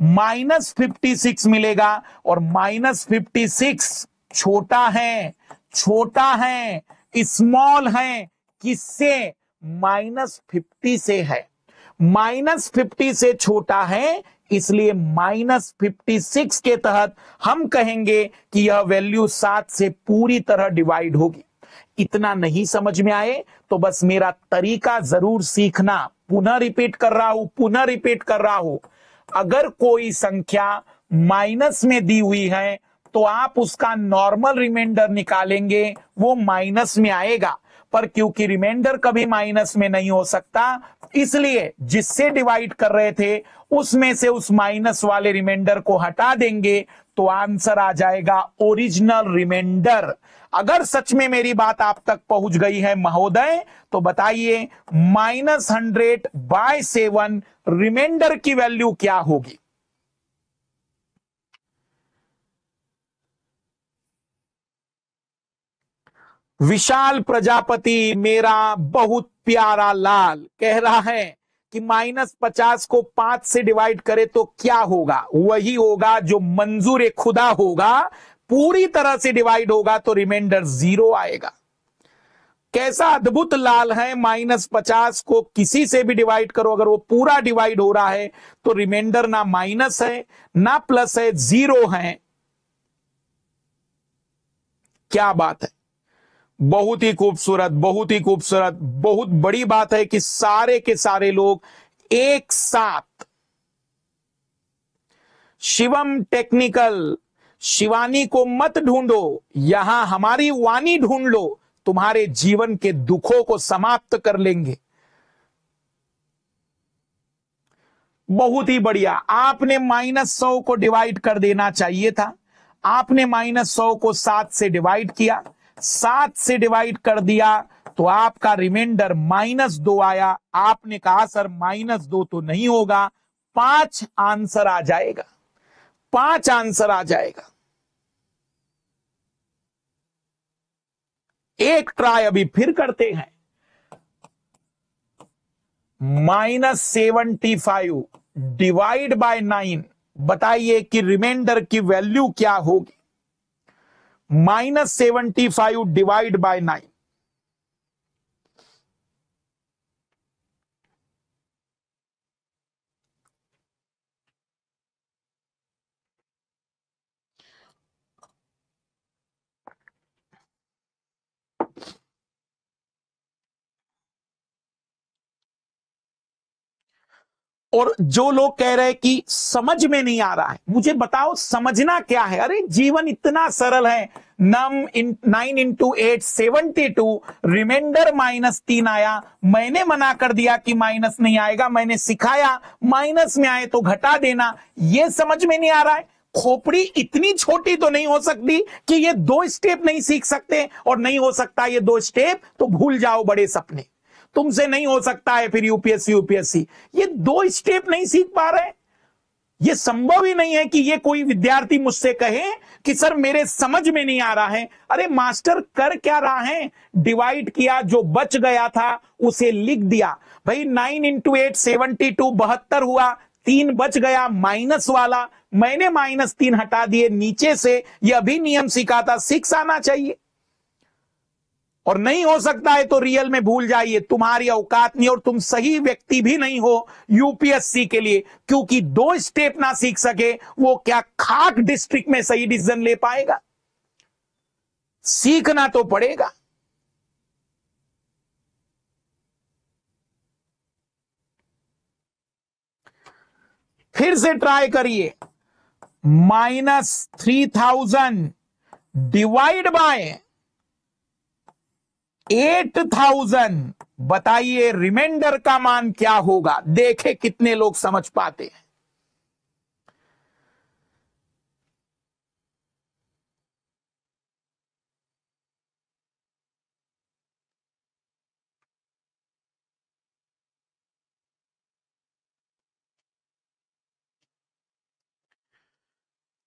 माइनस फिफ्टी सिक्स मिलेगा और माइनस फिफ्टी सिक्स छोटा है छोटा है स्मॉल है किससे माइनस फिफ्टी से है माइनस फिफ्टी से छोटा है इसलिए माइनस फिफ्टी सिक्स के तहत हम कहेंगे कि यह वैल्यू सात से पूरी तरह डिवाइड होगी इतना नहीं समझ में आए तो बस मेरा तरीका जरूर सीखना पुनः रिपीट कर रहा हूं पुनः रिपीट कर रहा हूं अगर कोई संख्या माइनस में दी हुई है तो आप उसका नॉर्मल रिमाइंडर निकालेंगे वो माइनस में आएगा पर क्योंकि रिमाइंडर कभी माइनस में नहीं हो सकता इसलिए जिससे डिवाइड कर रहे थे उसमें से उस माइनस वाले रिमाइंडर को हटा देंगे तो आंसर आ जाएगा ओरिजिनल रिमाइंडर अगर सच में मेरी बात आप तक पहुंच गई है महोदय तो बताइए minus hundred by seven remainder की वैल्यू क्या होगी विशाल प्रजापति मेरा बहुत प्यारा लाल कह रहा है कि माइनस पचास को पांच से डिवाइड करे तो क्या होगा वही होगा जो मंजूर खुदा होगा पूरी तरह से डिवाइड होगा तो रिमाइंडर जीरो आएगा कैसा अद्भुत लाल है माइनस पचास को किसी से भी डिवाइड करो अगर वो पूरा डिवाइड हो रहा है तो रिमाइंडर ना माइनस है ना प्लस है जीरो है क्या बात है बहुत ही खूबसूरत बहुत ही खूबसूरत बहुत बड़ी बात है कि सारे के सारे लोग एक साथ शिवम टेक्निकल शिवानी को मत ढूंढो यहां हमारी वाणी ढूंढ लो तुम्हारे जीवन के दुखों को समाप्त कर लेंगे बहुत ही बढ़िया आपने माइनस सौ को डिवाइड कर देना चाहिए था आपने माइनस सौ को सात से डिवाइड किया सात से डिवाइड कर दिया तो आपका रिमाइंडर माइनस दो आया आपने कहा सर माइनस दो तो नहीं होगा पांच आंसर आ जाएगा पांच आंसर आ जाएगा एक ट्राई अभी फिर करते हैं minus seventy five divide by nine बताइए कि रिमाइंडर की वैल्यू क्या होगी minus 75 divided by 9 और जो लोग कह रहे कि समझ में नहीं आ रहा है मुझे बताओ समझना क्या है अरे जीवन इतना सरल है नम इन nine into eight seventy two remainder minus तीन आया मैंने मना कर दिया कि माइनस नहीं आएगा मैंने सिखाया माइनस में आए तो घटा देना यह समझ में नहीं आ रहा है खोपड़ी इतनी छोटी तो नहीं हो सकती कि ये दो स्टेप नहीं सीख सकते और नहीं हो सकता ये दो स्टेप तो भूल जाओ बड़े सपने तुमसे नहीं हो सकता है फिर यूपीएससी यूपीएससी ये दो स्टेप नहीं सीख पा रहे ये संभव ही नहीं है कि ये कोई विद्यार्थी मुझसे कहे कि सर मेरे समझ में नहीं आ रहा है अरे मास्टर कर क्या रहा है डिवाइड किया जो बच गया था उसे लिख दिया भाई nine into eight seventy two बहत्तर हुआ तीन बच गया माइनस वाला मैंने माइनस तीन हटा दिए नीचे से यह भी नियम सिखाता सिक्स आना चाहिए और नहीं हो सकता है तो रियल में भूल जाइए तुम्हारी औकात नहीं और तुम सही व्यक्ति भी नहीं हो यूपीएससी के लिए क्योंकि दो स्टेप ना सीख सके वो क्या खाक डिस्ट्रिक्ट में सही डिसीजन ले पाएगा सीखना तो पड़ेगा फिर से ट्राई करिए minus three thousand divide by eight thousand बताइए रिमाइंडर का मान क्या होगा देखे कितने लोग समझ पाते हैं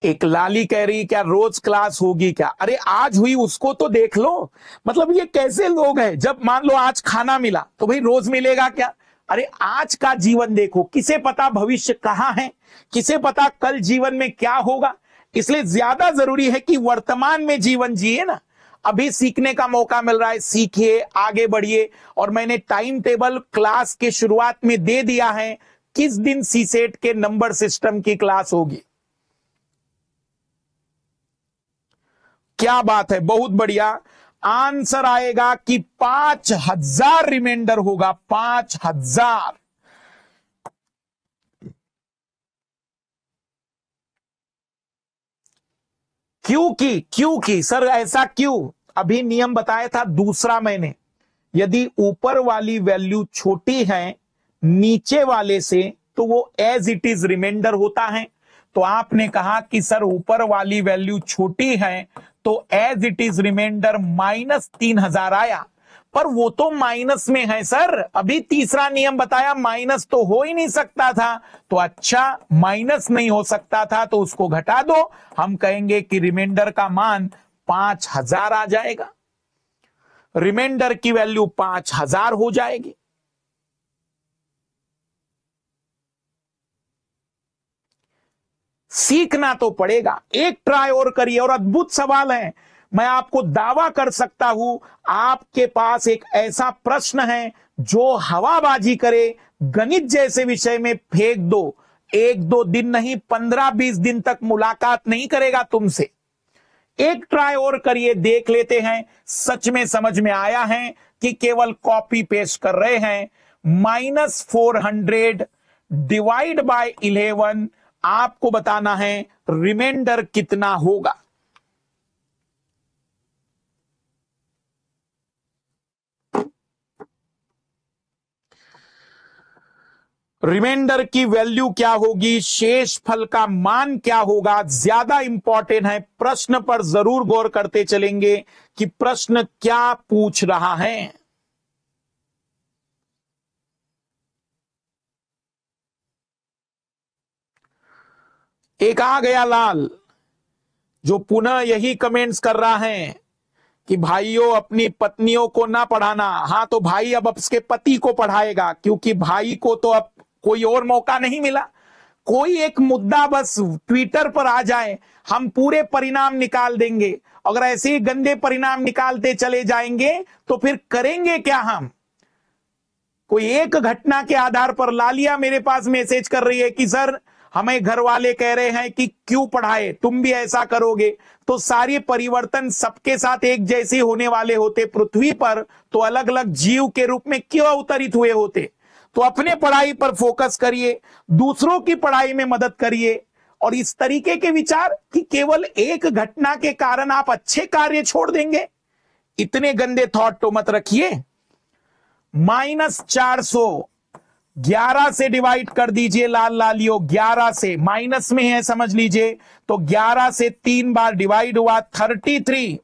एक लाली कह रही क्या रोज क्लास होगी क्या अरे आज हुई उसको तो देख लो मतलब ये कैसे लोग हैं जब मान लो आज खाना मिला तो भाई रोज मिलेगा क्या अरे आज का जीवन देखो किसे पता भविष्य कहाँ है किसे पता कल जीवन में क्या होगा इसलिए ज्यादा जरूरी है कि वर्तमान में जीवन जिए ना अभी सीखने का मौका मिल रहा है सीखिए आगे बढ़िए और मैंने टाइम टेबल क्लास के शुरुआत में दे दिया है किस दिन सीसेट के नंबर सिस्टम की क्लास होगी क्या बात है बहुत बढ़िया आंसर आएगा कि पांच हजार रिमाइंडर होगा पांच हजार क्योंकि क्योंकि सर ऐसा क्यों अभी नियम बताया था दूसरा मैंने यदि ऊपर वाली वैल्यू छोटी है नीचे वाले से तो वो एज इट इज रिमाइंडर होता है तो आपने कहा कि सर ऊपर वाली वैल्यू छोटी है तो as it is remainder minus तीन हजार आया पर वो तो माइनस में है सर अभी तीसरा नियम बताया माइनस तो हो ही नहीं सकता था तो अच्छा माइनस नहीं हो सकता था तो उसको घटा दो हम कहेंगे कि रिमाइंडर का मान पांच हजार आ जाएगा रिमाइंडर की वैल्यू पांच हजार हो जाएगी सीखना तो पड़ेगा एक ट्राई और करिए और अद्भुत सवाल है मैं आपको दावा कर सकता हूं आपके पास एक ऐसा प्रश्न है जो हवाबाजी करे गणित जैसे विषय में फेंक दो एक दो दिन नहीं पंद्रह बीस दिन तक मुलाकात नहीं करेगा तुमसे एक ट्राई और करिए देख लेते हैं सच में समझ में आया है कि केवल कॉपी पेश कर रहे हैं minus four hundred divide by eleven आपको बताना है रिमाइंडर कितना होगा रिमाइंडर की वैल्यू क्या होगी शेष फल का मान क्या होगा ज्यादा इंपॉर्टेंट है प्रश्न पर जरूर गौर करते चलेंगे कि प्रश्न क्या पूछ रहा है एक आ गया लाल जो पुनः यही कमेंट्स कर रहा है कि भाइयों अपनी पत्नियों को ना पढ़ाना हाँ तो भाई अब उसके पति को पढ़ाएगा क्योंकि भाई को तो अब कोई और मौका नहीं मिला कोई एक मुद्दा बस ट्विटर पर आ जाए हम पूरे परिणाम निकाल देंगे अगर ऐसे ही गंदे परिणाम निकालते चले जाएंगे तो फिर करेंगे क्या हम कोई एक घटना के आधार पर लालिया मेरे पास मैसेज कर रही है कि सर हमें घर वाले कह रहे हैं कि क्यों पढ़ाए तुम भी ऐसा करोगे तो सारे परिवर्तन सबके साथ एक जैसे होने वाले होते पृथ्वी पर तो अलग अलग जीव के रूप में क्यों अवतरित हुए होते तो अपने पढ़ाई पर फोकस करिए दूसरों की पढ़ाई में मदद करिए और इस तरीके के विचार कि केवल एक घटना के कारण आप अच्छे कार्य छोड़ देंगे इतने गंदे थॉट तो मत रखिए माइनस चार सौ 11 से डिवाइड कर दीजिए लाल लालियो 11 से माइनस में है समझ लीजिए तो 11 से तीन बार डिवाइड हुआ 33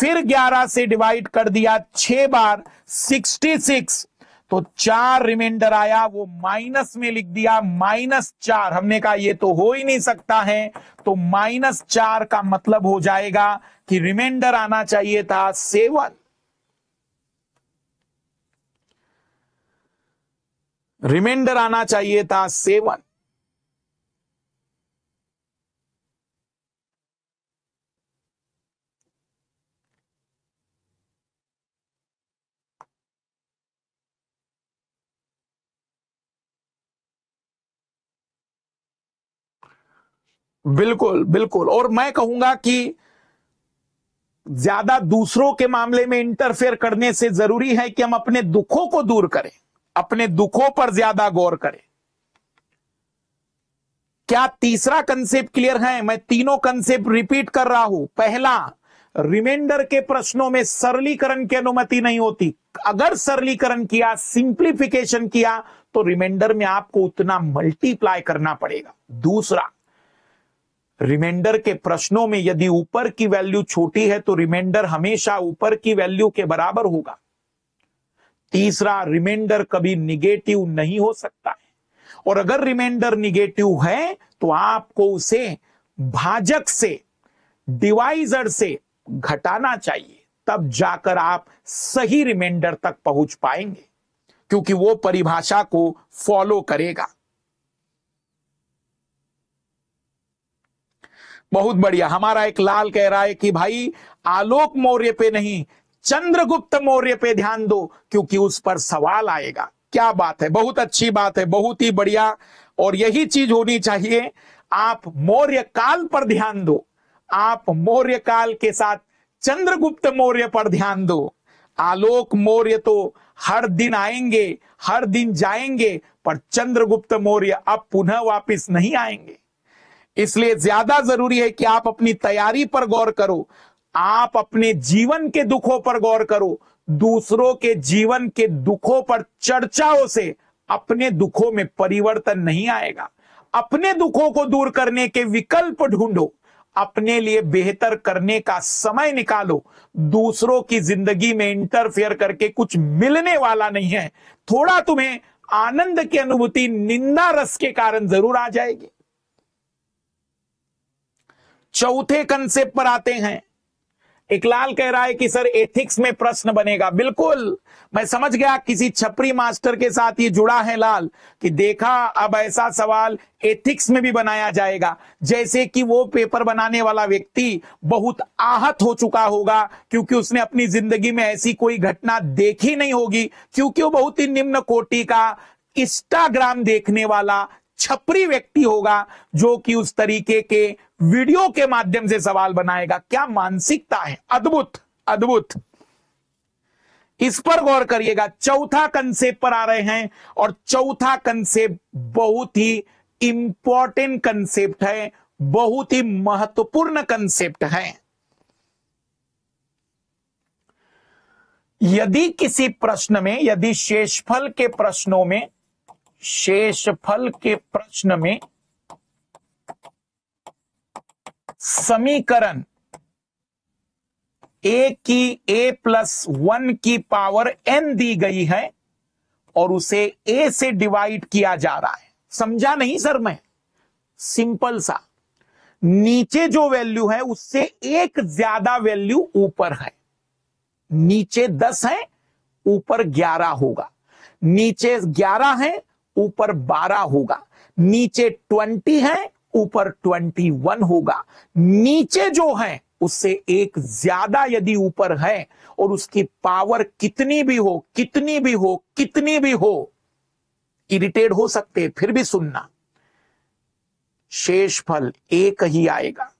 फिर 11 से डिवाइड कर दिया छह बार 66 तो चार रिमाइंडर आया वो माइनस में लिख दिया माइनस चार हमने कहा ये तो हो ही नहीं सकता है तो माइनस चार का मतलब हो जाएगा कि रिमाइंडर आना चाहिए था सेवन रिमाइंडर आना चाहिए था सेवन बिल्कुल बिल्कुल और मैं कहूंगा कि ज्यादा दूसरों के मामले में इंटरफेयर करने से जरूरी है कि हम अपने दुखों को दूर करें अपने दुखों पर ज्यादा गौर करें क्या तीसरा कंसेप्ट क्लियर है मैं तीनों कंसेप्ट रिपीट कर रहा हूं पहला रिमाइंडर के प्रश्नों में सरलीकरण की अनुमति नहीं होती अगर सरलीकरण किया सिंप्लीफिकेशन किया तो रिमाइंडर में आपको उतना मल्टीप्लाई करना पड़ेगा दूसरा रिमाइंडर के प्रश्नों में यदि ऊपर की वैल्यू छोटी है तो रिमाइंडर हमेशा ऊपर की वैल्यू के बराबर होगा तीसरा रिमाइंडर कभी निगेटिव नहीं हो सकता है और अगर रिमाइंडर निगेटिव है तो आपको उसे भाजक से डिवाइजर से घटाना चाहिए तब जाकर आप सही रिमाइंडर तक पहुंच पाएंगे क्योंकि वो परिभाषा को फॉलो करेगा बहुत बढ़िया हमारा एक लाल कह रहा है कि भाई आलोक मौर्य पे नहीं चंद्रगुप्त मौर्य पे ध्यान दो क्योंकि उस पर सवाल आएगा क्या बात है बहुत अच्छी बात है बहुत ही बढ़िया और यही चीज होनी चाहिए आप मौर्य काल पर ध्यान दो आप मौर्य काल के साथ चंद्रगुप्त मौर्य पर ध्यान दो आलोक मौर्य तो हर दिन आएंगे हर दिन जाएंगे पर चंद्रगुप्त मौर्य अब पुनः वापस नहीं आएंगे इसलिए ज्यादा जरूरी है कि आप अपनी तैयारी पर गौर करो आप अपने जीवन के दुखों पर गौर करो दूसरों के जीवन के दुखों पर चर्चाओं से अपने दुखों में परिवर्तन नहीं आएगा अपने दुखों को दूर करने के विकल्प ढूंढो अपने लिए बेहतर करने का समय निकालो दूसरों की जिंदगी में इंटरफेयर करके कुछ मिलने वाला नहीं है थोड़ा तुम्हें आनंद की अनुभूति निंदा रस के कारण जरूर आ जाएगी चौथे कंसेप्ट पर आते हैं इकलाल कह रहा है कि सर एथिक्स में प्रश्न बनेगा बिल्कुल मैं समझ गया किसी छपरी मास्टर के साथ ये जुड़ा है लाल कि देखा अब ऐसा सवाल एथिक्स में भी बनाया जाएगा जैसे कि वो पेपर बनाने वाला व्यक्ति बहुत आहत हो चुका होगा क्योंकि उसने अपनी जिंदगी में ऐसी कोई घटना देखी नहीं होगी क्योंकि वो बहुत ही निम्न कोटि का इंस्टाग्राम देखने वाला छपरी व्यक्ति होगा जो कि उस तरीके के वीडियो के माध्यम से सवाल बनाएगा क्या मानसिकता है अद्भुत अद्भुत इस पर गौर करिएगा चौथा कंसेप्ट पर आ रहे हैं और चौथा कंसेप्ट बहुत ही इंपॉर्टेंट कंसेप्ट है बहुत ही महत्वपूर्ण कंसेप्ट है यदि किसी प्रश्न में यदि शेषफल के प्रश्नों में शेषफल के प्रश्न में समीकरण ए की ए प्लस वन की पावर एन दी गई है और उसे ए से डिवाइड किया जा रहा है समझा नहीं सर मैं सिंपल सा नीचे जो वैल्यू है उससे एक ज्यादा वैल्यू ऊपर है नीचे दस है ऊपर ग्यारह होगा नीचे ग्यारह है ऊपर बारह होगा नीचे ट्वेंटी है ऊपर 21 होगा नीचे जो है उससे एक ज्यादा यदि ऊपर है और उसकी पावर कितनी भी हो कितनी भी हो कितनी भी हो इरिटेट हो सकते फिर भी सुनना शेष फल एक ही आएगा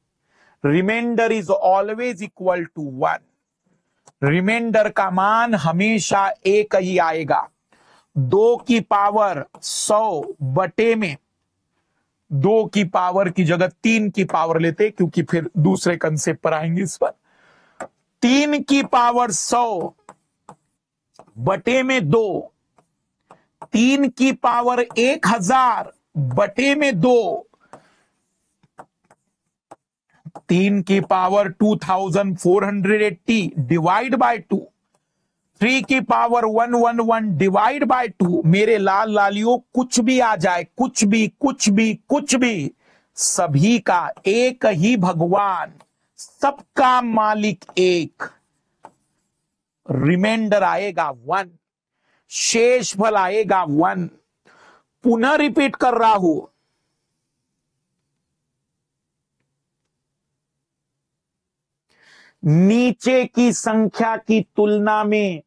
remainder is always equal to one remainder का मान हमेशा एक ही आएगा दो की पावर सौ बटे में दो की पावर की जगह तीन की पावर लेते क्योंकि फिर दूसरे कंसेप्ट पर आएंगे इस पर तीन की पावर सौ बटे में दो तीन की पावर एक हजार बटे में दो तीन की power two thousand four hundred eighty divide by two three की power one one one divide by two मेरे लाल लालियों कुछ भी आ जाए कुछ भी कुछ भी कुछ भी सभी का एक ही भगवान सबका मालिक एक रिमाइंडर आएगा वन शेष फल आएगा वन पुनः रिपीट कर रहा हूं नीचे की संख्या की तुलना में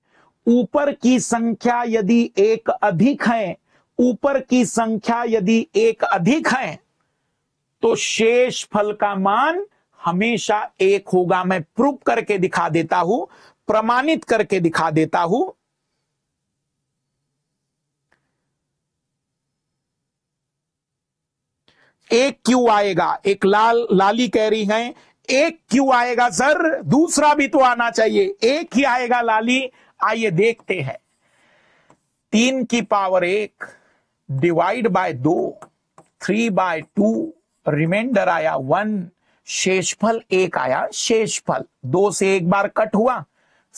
ऊपर की संख्या यदि एक अधिक है ऊपर की संख्या यदि एक अधिक है तो शेष फल का मान हमेशा एक होगा मैं प्रूफ करके दिखा देता हूं प्रमाणित करके दिखा देता हूं एक क्यों आएगा एक लाल लाली कह रही है एक क्यों आएगा सर दूसरा भी तो आना चाहिए एक ही आएगा लाली आइए देखते हैं तीन की पावर एक डिवाइड बाय दो थ्री बाय टू रिमाइंडर आया वन शेषफल एक आया शेषफल दो से एक बार कट हुआ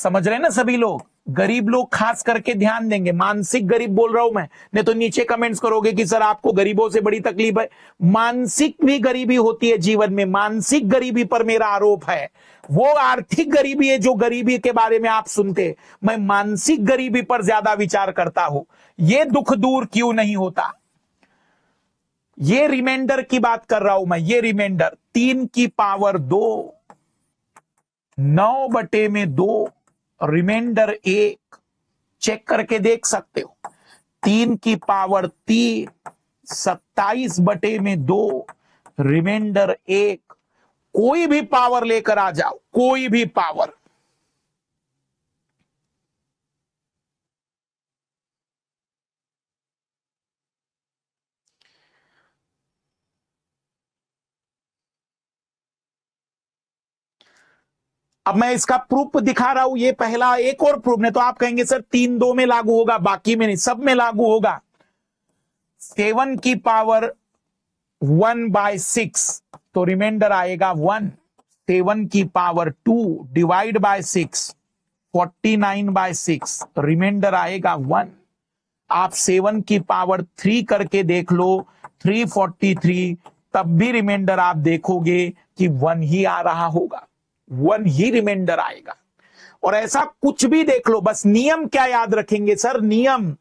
समझ रहे ना सभी लोग गरीब लोग खास करके ध्यान देंगे मानसिक गरीब बोल रहा हूं मैं नहीं तो नीचे कमेंट्स करोगे कि सर आपको गरीबों से बड़ी तकलीफ है मानसिक भी गरीबी होती है जीवन में मानसिक गरीबी पर मेरा आरोप है वो आर्थिक गरीबी है जो गरीबी के बारे में आप सुनते मैं मानसिक गरीबी पर ज्यादा विचार करता हूं ये दुख दूर क्यों नहीं होता ये रिमाइंडर की बात कर रहा हूं मैं ये रिमाइंडर तीन की पावर दो नौ बटे में दो रिमाइंडर एक चेक करके देख सकते हो तीन की पावर तीन सत्ताईस बटे में दो रिमाइंडर एक कोई भी पावर लेकर आ जाओ कोई भी पावर अब मैं इसका प्रूफ दिखा रहा हूं ये पहला एक और प्रूफ नहीं तो आप कहेंगे सर तीन दो में लागू होगा बाकी में नहीं सब में लागू होगा सेवन की पावर वन बाय सिक्स तो रिमाइंडर आएगा वन सेवन की power two divide by six forty nine by six remainder आएगा वन आप सेवन की पावर थ्री करके देख लो थ्री फोर्टी थ्री तब भी रिमाइंडर आप देखोगे कि वन ही आ रहा होगा वन ही रिमाइंडर आएगा और ऐसा कुछ भी देख लो बस नियम क्या याद रखेंगे सर नियम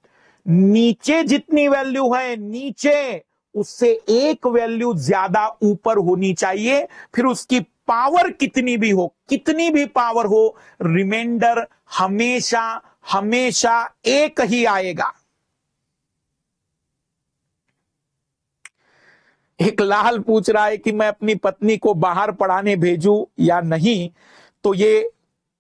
नीचे जितनी वैल्यू है नीचे उससे एक वैल्यू ज्यादा ऊपर होनी चाहिए फिर उसकी पावर कितनी भी हो कितनी भी पावर हो रिमाइंडर हमेशा हमेशा एक ही आएगा एक लाल पूछ रहा है कि मैं अपनी पत्नी को बाहर पढ़ाने भेजू या नहीं तो ये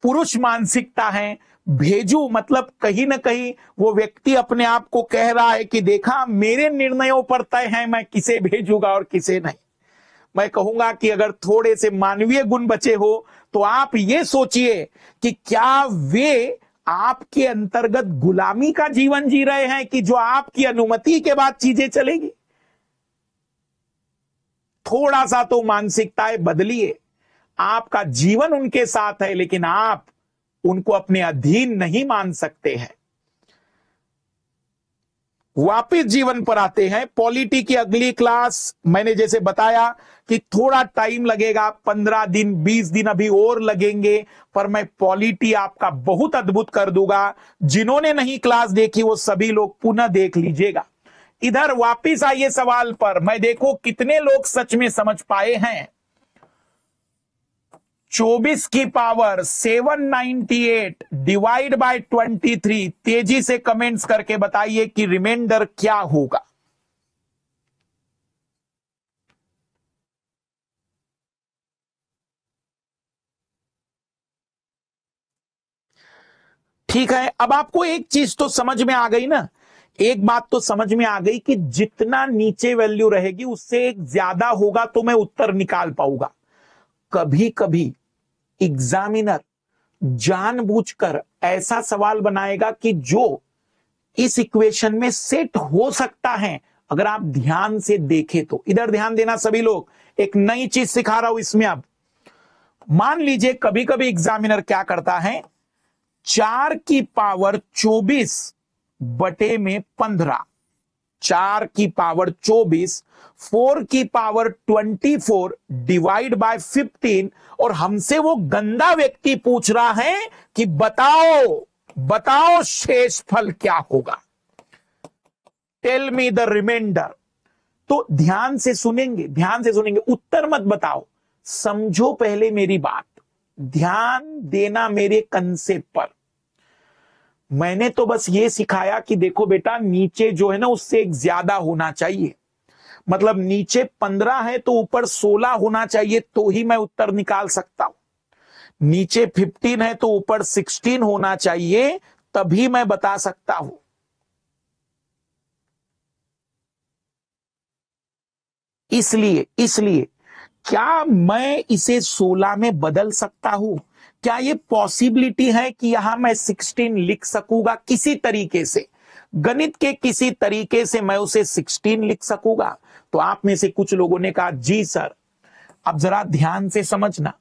पुरुष मानसिकता है भेजू मतलब कहीं ना कहीं वो व्यक्ति अपने आप को कह रहा है कि देखा मेरे निर्णयों पर तय है मैं किसे भेजूंगा और किसे नहीं मैं कहूंगा कि अगर थोड़े से मानवीय गुण बचे हो तो आप ये सोचिए कि क्या वे आपके अंतर्गत गुलामी का जीवन जी रहे हैं कि जो आपकी अनुमति के बाद चीजें चलेगी थोड़ा सा तो मानसिकताएं बदलिए आपका जीवन उनके साथ है लेकिन आप उनको अपने अधीन नहीं मान सकते हैं वापिस जीवन पर आते हैं पॉलिटी की अगली क्लास मैंने जैसे बताया कि थोड़ा टाइम लगेगा पंद्रह दिन बीस दिन अभी और लगेंगे पर मैं पॉलिटी आपका बहुत अद्भुत कर दूंगा जिन्होंने नहीं क्लास देखी वो सभी लोग पुनः देख लीजिएगा इधर वापिस आइए सवाल पर मैं देखो कितने लोग सच में समझ पाए हैं 24 की पावर 798 डिवाइड बाय 23 तेजी से कमेंट्स करके बताइए कि रिमाइंडर क्या होगा ठीक है अब आपको एक चीज तो समझ में आ गई ना एक बात तो समझ में आ गई कि जितना नीचे वैल्यू रहेगी उससे एक ज्यादा होगा तो मैं उत्तर निकाल पाऊंगा कभी कभी एग्जामिनर जानबूझकर ऐसा सवाल बनाएगा कि जो इस इक्वेशन में सेट हो सकता है अगर आप ध्यान से देखें तो इधर ध्यान देना सभी लोग एक नई चीज सिखा रहा हूं इसमें अब मान लीजिए कभी कभी एग्जामिनर क्या करता है चार की पावर चौबीस बटे में पंद्रह चार की पावर चौबीस फोर की power twenty four divide by fifteen और हमसे वो गंदा व्यक्ति पूछ रहा है कि बताओ बताओ शेष फल क्या होगा टेल मी द रिमाइंडर तो ध्यान से सुनेंगे ध्यान से सुनेंगे उत्तर मत बताओ समझो पहले मेरी बात ध्यान देना मेरे कंसेप्ट पर मैंने तो बस ये सिखाया कि देखो बेटा नीचे जो है ना उससे एक ज्यादा होना चाहिए मतलब नीचे पंद्रह है तो ऊपर सोलह होना चाहिए तो ही मैं उत्तर निकाल सकता हूं नीचे फिफ्टीन है तो ऊपर सिक्सटीन होना चाहिए तभी मैं बता सकता हूं इसलिए इसलिए क्या मैं इसे सोलह में बदल सकता हूं क्या ये पॉसिबिलिटी है कि यहां मैं 16 लिख सकूंगा किसी तरीके से गणित के किसी तरीके से मैं उसे 16 लिख सकूंगा तो आप में से कुछ लोगों ने कहा जी सर अब जरा ध्यान से समझना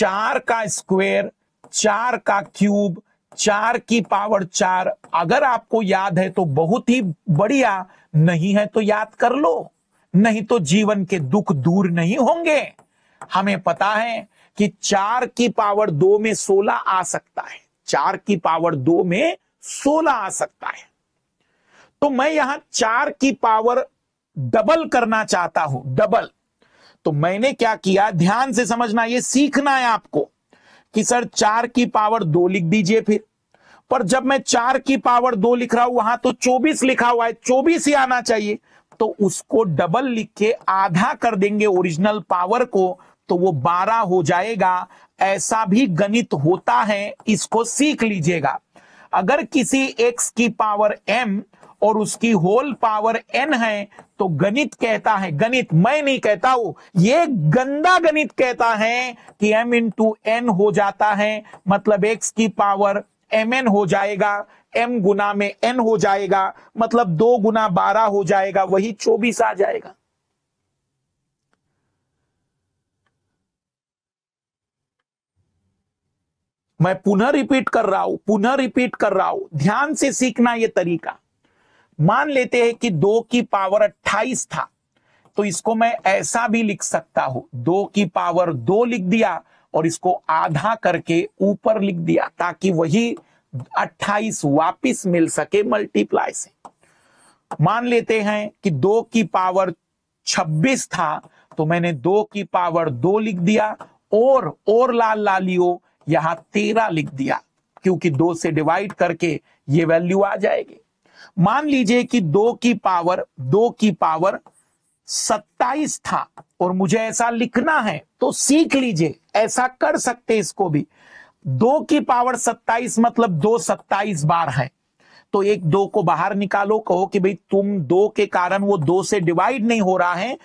चार का स्क्वेयर चार का क्यूब चार की पावर चार अगर आपको याद है तो बहुत ही बढ़िया नहीं है तो याद कर लो नहीं तो जीवन के दुख दूर नहीं होंगे हमें पता है कि चार की पावर दो में सोलह आ सकता है चार की पावर दो में सोलह आ सकता है तो मैं यहां चार की पावर डबल करना चाहता हूं डबल तो मैंने क्या किया ध्यान से समझना ये सीखना है आपको कि सर चार की पावर दो लिख दीजिए फिर पर जब मैं चार की पावर दो लिख रहा हूं वहां तो चौबीस लिखा हुआ है चौबीस ही आना चाहिए तो उसको डबल लिख के आधा कर देंगे ओरिजिनल पावर को तो वो बारह हो जाएगा ऐसा भी गणित होता है इसको सीख लीजिएगा अगर किसी x की पावर एम और उसकी होल पावर एन है तो गणित कहता है गणित मैं नहीं कहता हूं ये गंदा गणित कहता है कि एम इंटू एन हो जाता है मतलब एक्स की पावर एम एन हो जाएगा एम गुना में एन हो जाएगा मतलब दो गुना बारह हो जाएगा वही चौबीस आ जाएगा मैं पुनः रिपीट कर रहा हूं पुनः रिपीट कर रहा हूं ध्यान से सीखना यह तरीका मान लेते हैं कि दो की पावर अट्ठाईस था तो इसको मैं ऐसा भी लिख सकता हूं दो की पावर दो लिख दिया और इसको आधा करके ऊपर लिख दिया ताकि वही अट्ठाईस वापिस मिल सके मल्टीप्लाई से मान लेते हैं कि दो की पावर छब्बीस था तो मैंने दो की पावर दो लिख दिया और और लाल लालियों यहां तेरह लिख दिया क्योंकि दो से डिवाइड करके ये वैल्यू आ जाएगी मान लीजिए कि दो की पावर दो की पावर सत्ताईस था और मुझे ऐसा लिखना है तो सीख लीजिए ऐसा कर सकते इसको भी दो की पावर सत्ताईस मतलब दो सत्ताईस बार है तो एक दो को बाहर निकालो कहो कि भाई तुम दो के कारण वो दो से डिवाइड नहीं हो रहा है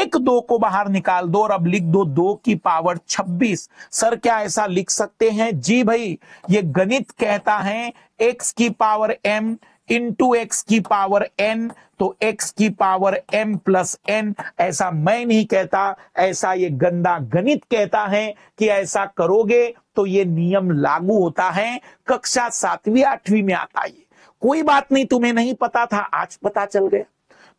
एक दो को बाहर निकाल दो और अब लिख दो दो की पावर 26 सर क्या ऐसा लिख सकते हैं जी भाई ये गणित कहता है एक्स की पावर एम इंटू एक्स की पावर एन तो एक्स की पावर एम प्लस एन ऐसा मैं नहीं कहता ऐसा ये गंदा गणित कहता है कि ऐसा करोगे तो ये नियम लागू होता है कक्षा सातवीं आठवीं में आता है कोई बात नहीं तुम्हें नहीं पता था आज पता चल गया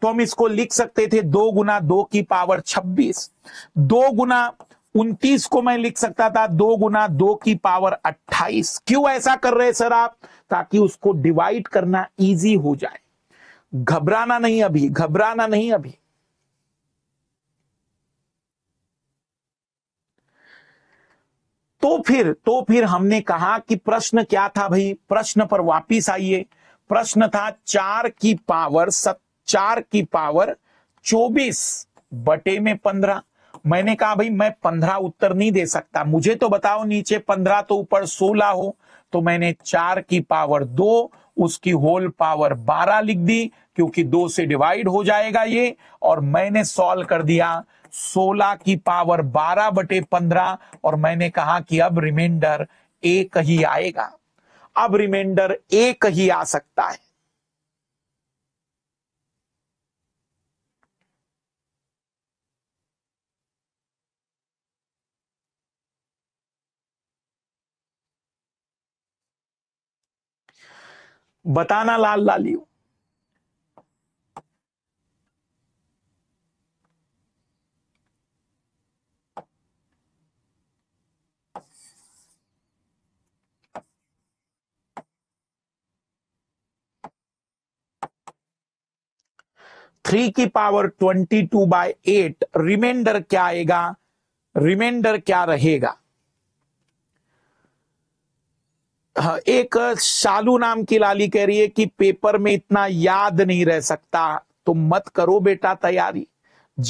तो हम इसको लिख सकते थे दो गुना दो की पावर छब्बीस दो गुना उन्तीस को मैं लिख सकता था दो गुना दो की पावर अट्ठाईस क्यों ऐसा कर रहे सर आप ताकि उसको डिवाइड करना इजी हो जाए घबराना नहीं अभी घबराना नहीं अभी तो फिर तो फिर हमने कहा कि प्रश्न क्या था भाई प्रश्न पर वापिस आइए प्रश्न था चार की पावर सत चार की पावर चौबीस बटे में पंद्रह मैंने कहा भाई मैं पंद्रह उत्तर नहीं दे सकता मुझे तो बताओ नीचे पंद्रह तो ऊपर सोलह हो तो मैंने चार की पावर दो उसकी होल पावर बारह लिख दी क्योंकि दो से डिवाइड हो जाएगा ये और मैंने सॉल्व कर दिया सोलह की पावर बारह बटे पंद्रह और मैंने कहा कि अब रिमाइंडर एक ही आएगा अब रिमाइंडर एक ही आ सकता है बताना लाल लालियो थ्री की power twenty two by eight remainder क्या आएगा रिमाइंडर क्या रहेगा हाँ, एक शालू नाम की लाली कह रही है कि पेपर में इतना याद नहीं रह सकता तो मत करो बेटा तैयारी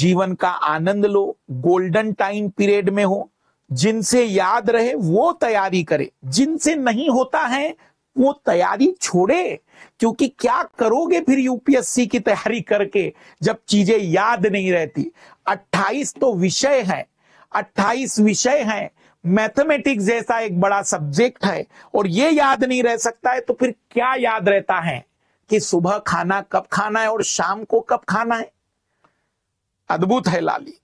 जीवन का आनंद लो गोल्डन टाइम पीरियड में हो जिनसे याद रहे वो तैयारी करे जिनसे नहीं होता है वो तैयारी छोड़े क्योंकि क्या करोगे फिर यूपीएससी की तैयारी करके जब चीजें याद नहीं रहती 28 तो विषय है 28 विषय हैं मैथमेटिक्स जैसा एक बड़ा सब्जेक्ट है और ये याद नहीं रह सकता है तो फिर क्या याद रहता है कि सुबह खाना कब खाना है और शाम को कब खाना है अद्भुत है लाली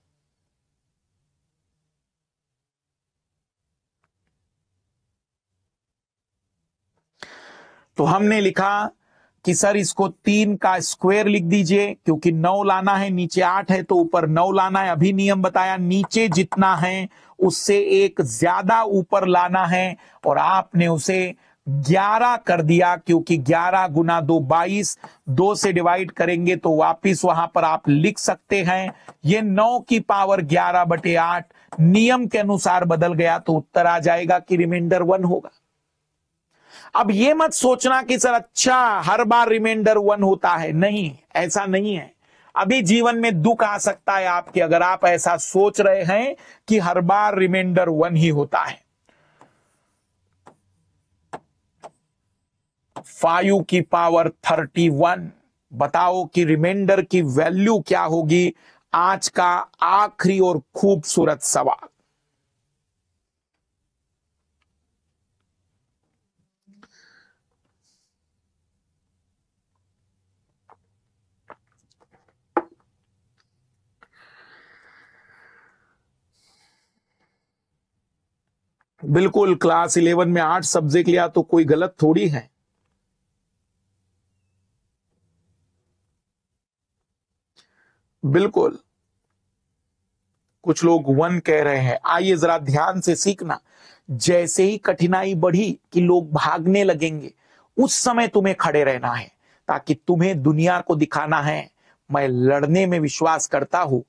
तो हमने लिखा कि सर इसको तीन का स्क्वायर लिख दीजिए क्योंकि नौ लाना है नीचे आठ है तो ऊपर नौ लाना है अभी नियम बताया नीचे जितना है उससे एक ज्यादा ऊपर लाना है और आपने उसे ग्यारह कर दिया क्योंकि ग्यारह गुना दो बाईस दो से डिवाइड करेंगे तो वापिस वहां पर आप लिख सकते हैं ये नौ की पावर ग्यारह बटे आठ नियम के अनुसार बदल गया तो उत्तर आ जाएगा कि रिमाइंडर वन होगा अब ये मत सोचना कि सर अच्छा हर बार रिमाइंडर वन होता है नहीं ऐसा नहीं है अभी जीवन में दुख आ सकता है आपके अगर आप ऐसा सोच रहे हैं कि हर बार रिमाइंडर वन ही होता है फाइव की पावर थर्टी वन बताओ कि रिमाइंडर की वैल्यू क्या होगी आज का आखिरी और खूबसूरत सवाल बिल्कुल क्लास इलेवन में आठ सब्जेक्ट लिया तो कोई गलत थोड़ी है बिल्कुल कुछ लोग वन कह रहे हैं आइए जरा ध्यान से सीखना जैसे ही कठिनाई बढ़ी कि लोग भागने लगेंगे उस समय तुम्हें खड़े रहना है ताकि तुम्हें दुनिया को दिखाना है मैं लड़ने में विश्वास करता हूं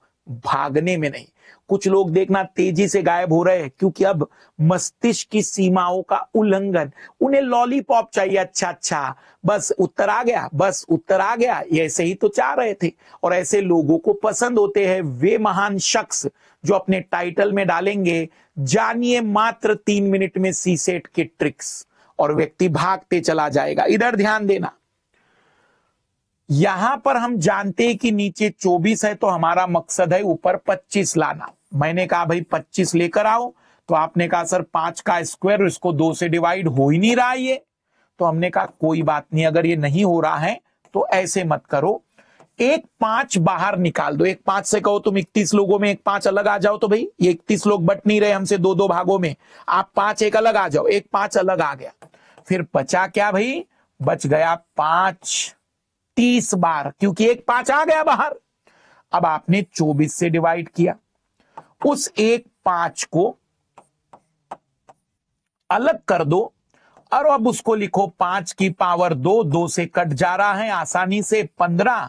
भागने में नहीं कुछ लोग देखना तेजी से गायब हो रहे हैं क्योंकि अब मस्तिष्क की सीमाओं का उल्लंघन उन्हें लॉलीपॉप चाहिए अच्छा अच्छा बस उत्तर आ गया बस उत्तर आ गया ऐसे ही तो चाह रहे थे और ऐसे लोगों को पसंद होते हैं वे महान शख्स जो अपने टाइटल में डालेंगे जानिए मात्र तीन मिनट में सी सेट के ट्रिक्स और व्यक्ति भागते चला जाएगा इधर ध्यान देना यहां पर हम जानते हैं कि नीचे 24 है तो हमारा मकसद है ऊपर 25 लाना मैंने कहा भाई पच्चीस लेकर आओ तो आपने कहा सर पांच का स्क्वायर इसको दो से डिवाइड हो ही नहीं रहा ये तो हमने कहा कोई बात नहीं अगर ये नहीं हो रहा है तो ऐसे मत करो एक पांच बाहर निकाल दो एक पांच से कहो तुम इकतीस लोगों में एक पांच अलग आ जाओ तो भाई ये इकतीस लोग बट नहीं रहे हमसे दो दो भागों में आप पांच एक अलग आ जाओ एक पांच अलग आ गया फिर बचा क्या भाई बच गया पांच तीस बार क्योंकि एक पांच आ गया बाहर अब आपने चौबीस से डिवाइड किया उस एक पांच को अलग कर दो और अब उसको लिखो पांच की पावर दो दो से कट जा रहा है आसानी से पंद्रह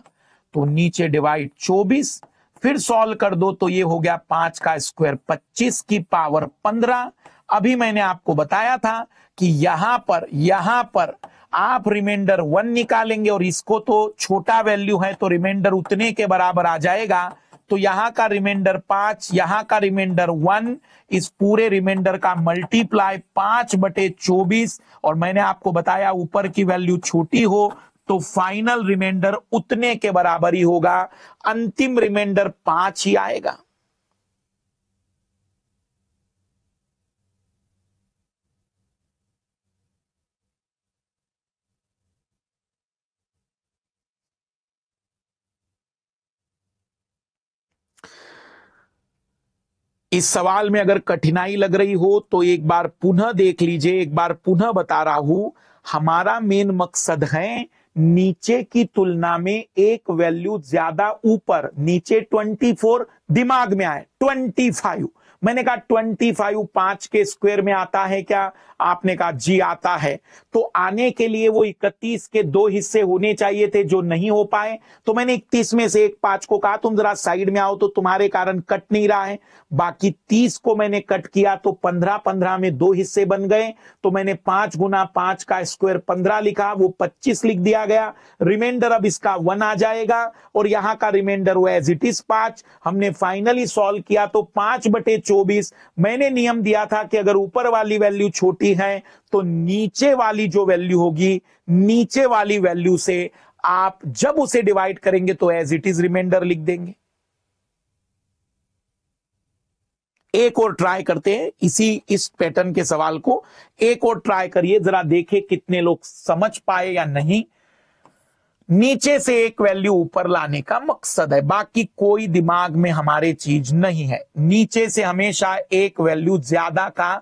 तो नीचे डिवाइड चौबीस फिर सॉल्व कर दो तो ये हो गया पांच का स्क्वायर पच्चीस की पावर पंद्रह अभी मैंने आपको बताया था कि यहां पर यहां पर आप रिमाइंडर वन निकालेंगे और इसको तो छोटा वैल्यू है तो रिमाइंडर उतने के बराबर आ जाएगा तो यहां का रिमाइंडर पांच यहां का रिमाइंडर वन इस पूरे रिमाइंडर का मल्टीप्लाई पांच बटे चौबीस और मैंने आपको बताया ऊपर की वैल्यू छोटी हो तो फाइनल रिमाइंडर उतने के बराबर ही होगा अंतिम रिमाइंडर पांच ही आएगा इस सवाल में अगर कठिनाई लग रही हो तो एक बार पुनः देख लीजिए एक बार पुनः बता रहा हूं हमारा मेन मकसद है नीचे की तुलना में एक वैल्यू ज्यादा ऊपर नीचे 24 दिमाग में आए 25 मैंने कहा ट्वेंटी फाइव पांच के स्क्वायर में आता है क्या आपने कहा जी आता है तो आने के लिए वो इकतीस के दो हिस्से होने चाहिए थे जो नहीं हो पाए तो मैंने इकतीस में से एक पांच को कहा तुम जरा साइड में आओ तो तुम्हारे कारण कट नहीं रहा है बाकी तीस को मैंने कट किया तो पंद्रह पंद्रह में दो हिस्से बन गए तो मैंने पांच गुना पांच का स्क्वायर पंद्रह लिखा वो पच्चीस लिख दिया गया रिमाइंडर अब इसका वन आ जाएगा और यहां का रिमाइंडर वो एज इट इज पांच हमने फाइनली सॉल्व किया तो पांच बटे 24 मैंने नियम दिया था कि अगर ऊपर वाली वैल्यू छोटी है तो नीचे वाली जो वैल्यू होगी नीचे वाली वैल्यू से आप जब उसे डिवाइड करेंगे तो एज इट इज रिमाइंडर लिख देंगे एक और ट्राई करते हैं इसी इस पैटर्न के सवाल को एक और ट्राई करिए जरा देखे कितने लोग समझ पाए या नहीं नीचे से एक वैल्यू ऊपर लाने का मकसद है बाकी कोई दिमाग में हमारे चीज नहीं है नीचे से हमेशा एक वैल्यू ज्यादा का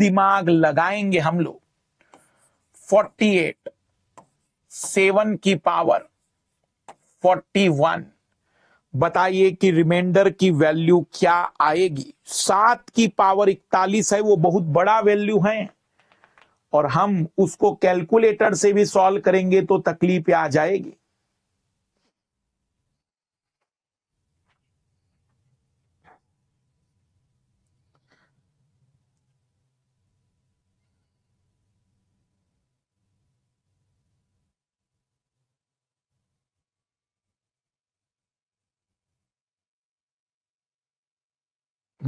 दिमाग लगाएंगे हम लोग 48 सेवन की पावर 41 बताइए कि रिमाइंडर की वैल्यू क्या आएगी सात की पावर इकतालीस है वो बहुत बड़ा वैल्यू है और हम उसको कैलकुलेटर से भी सॉल्व करेंगे तो तकलीफ आ जाएगी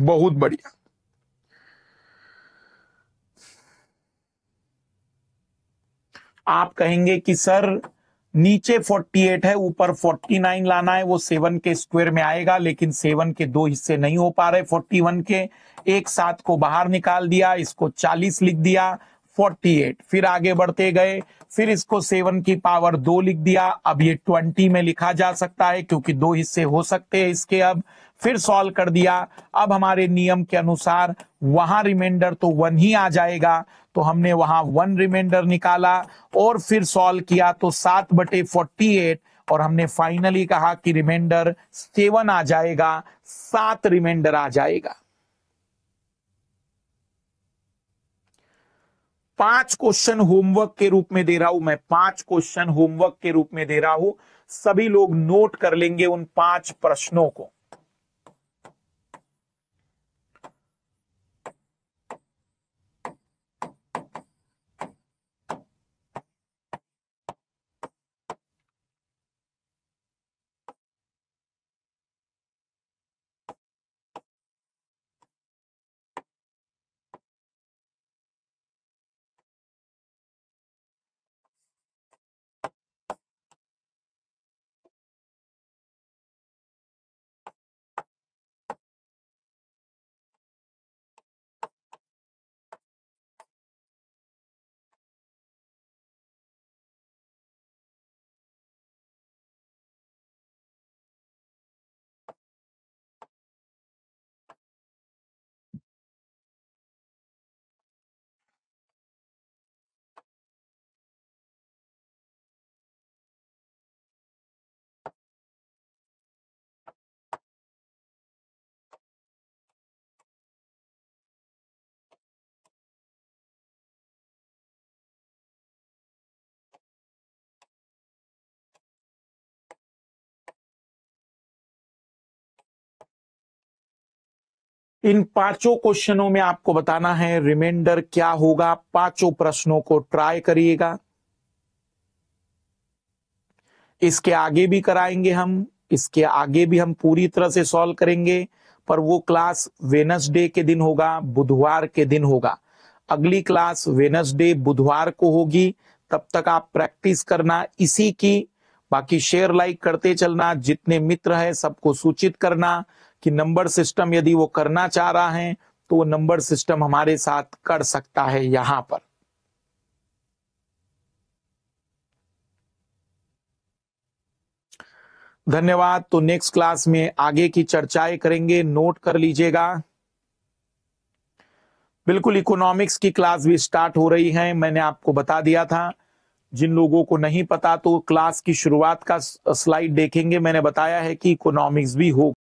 बहुत बढ़िया आप कहेंगे कि सर नीचे 48 है ऊपर 49 लाना है वो सेवन के स्क्वायर में आएगा लेकिन सेवन के दो हिस्से नहीं हो पा रहे 41 के एक साथ को बाहर निकाल दिया इसको 40 लिख दिया 48 फिर आगे बढ़ते गए फिर इसको सेवन की पावर दो लिख दिया अब ये 20 में लिखा जा सकता है क्योंकि दो हिस्से हो सकते हैं इसके अब फिर सॉल्व कर दिया अब हमारे नियम के अनुसार वहां रिमाइंडर तो वन ही आ जाएगा तो हमने वहां वन रिमाइंडर निकाला और फिर सॉल्व किया तो सात बटे फोर्टी एट और हमने फाइनली कहा कि रिमाइंडर सेवन आ जाएगा सात रिमाइंडर आ जाएगा पांच क्वेश्चन होमवर्क के रूप में दे रहा हूं मैं पांच क्वेश्चन होमवर्क के रूप में दे रहा हूं सभी लोग नोट कर लेंगे उन पांच प्रश्नों को इन पांचों क्वेश्चनों में आपको बताना है रिमाइंडर क्या होगा पांचों प्रश्नों को ट्राई करिएगा इसके आगे भी कराएंगे हम इसके आगे भी हम पूरी तरह से सॉल्व करेंगे पर वो क्लास वेनसडे के दिन होगा बुधवार के दिन होगा अगली क्लास वेनसडे बुधवार को होगी तब तक आप प्रैक्टिस करना इसी की बाकी शेयर लाइक करते चलना जितने मित्र है सबको सूचित करना कि नंबर सिस्टम यदि वो करना चाह रहा है तो वो नंबर सिस्टम हमारे साथ कर सकता है यहां पर धन्यवाद तो नेक्स्ट क्लास में आगे की चर्चाएं करेंगे नोट कर लीजिएगा बिल्कुल इकोनॉमिक्स की क्लास भी स्टार्ट हो रही है मैंने आपको बता दिया था जिन लोगों को नहीं पता तो क्लास की शुरुआत का स्लाइड देखेंगे मैंने बताया है कि इकोनॉमिक्स भी हो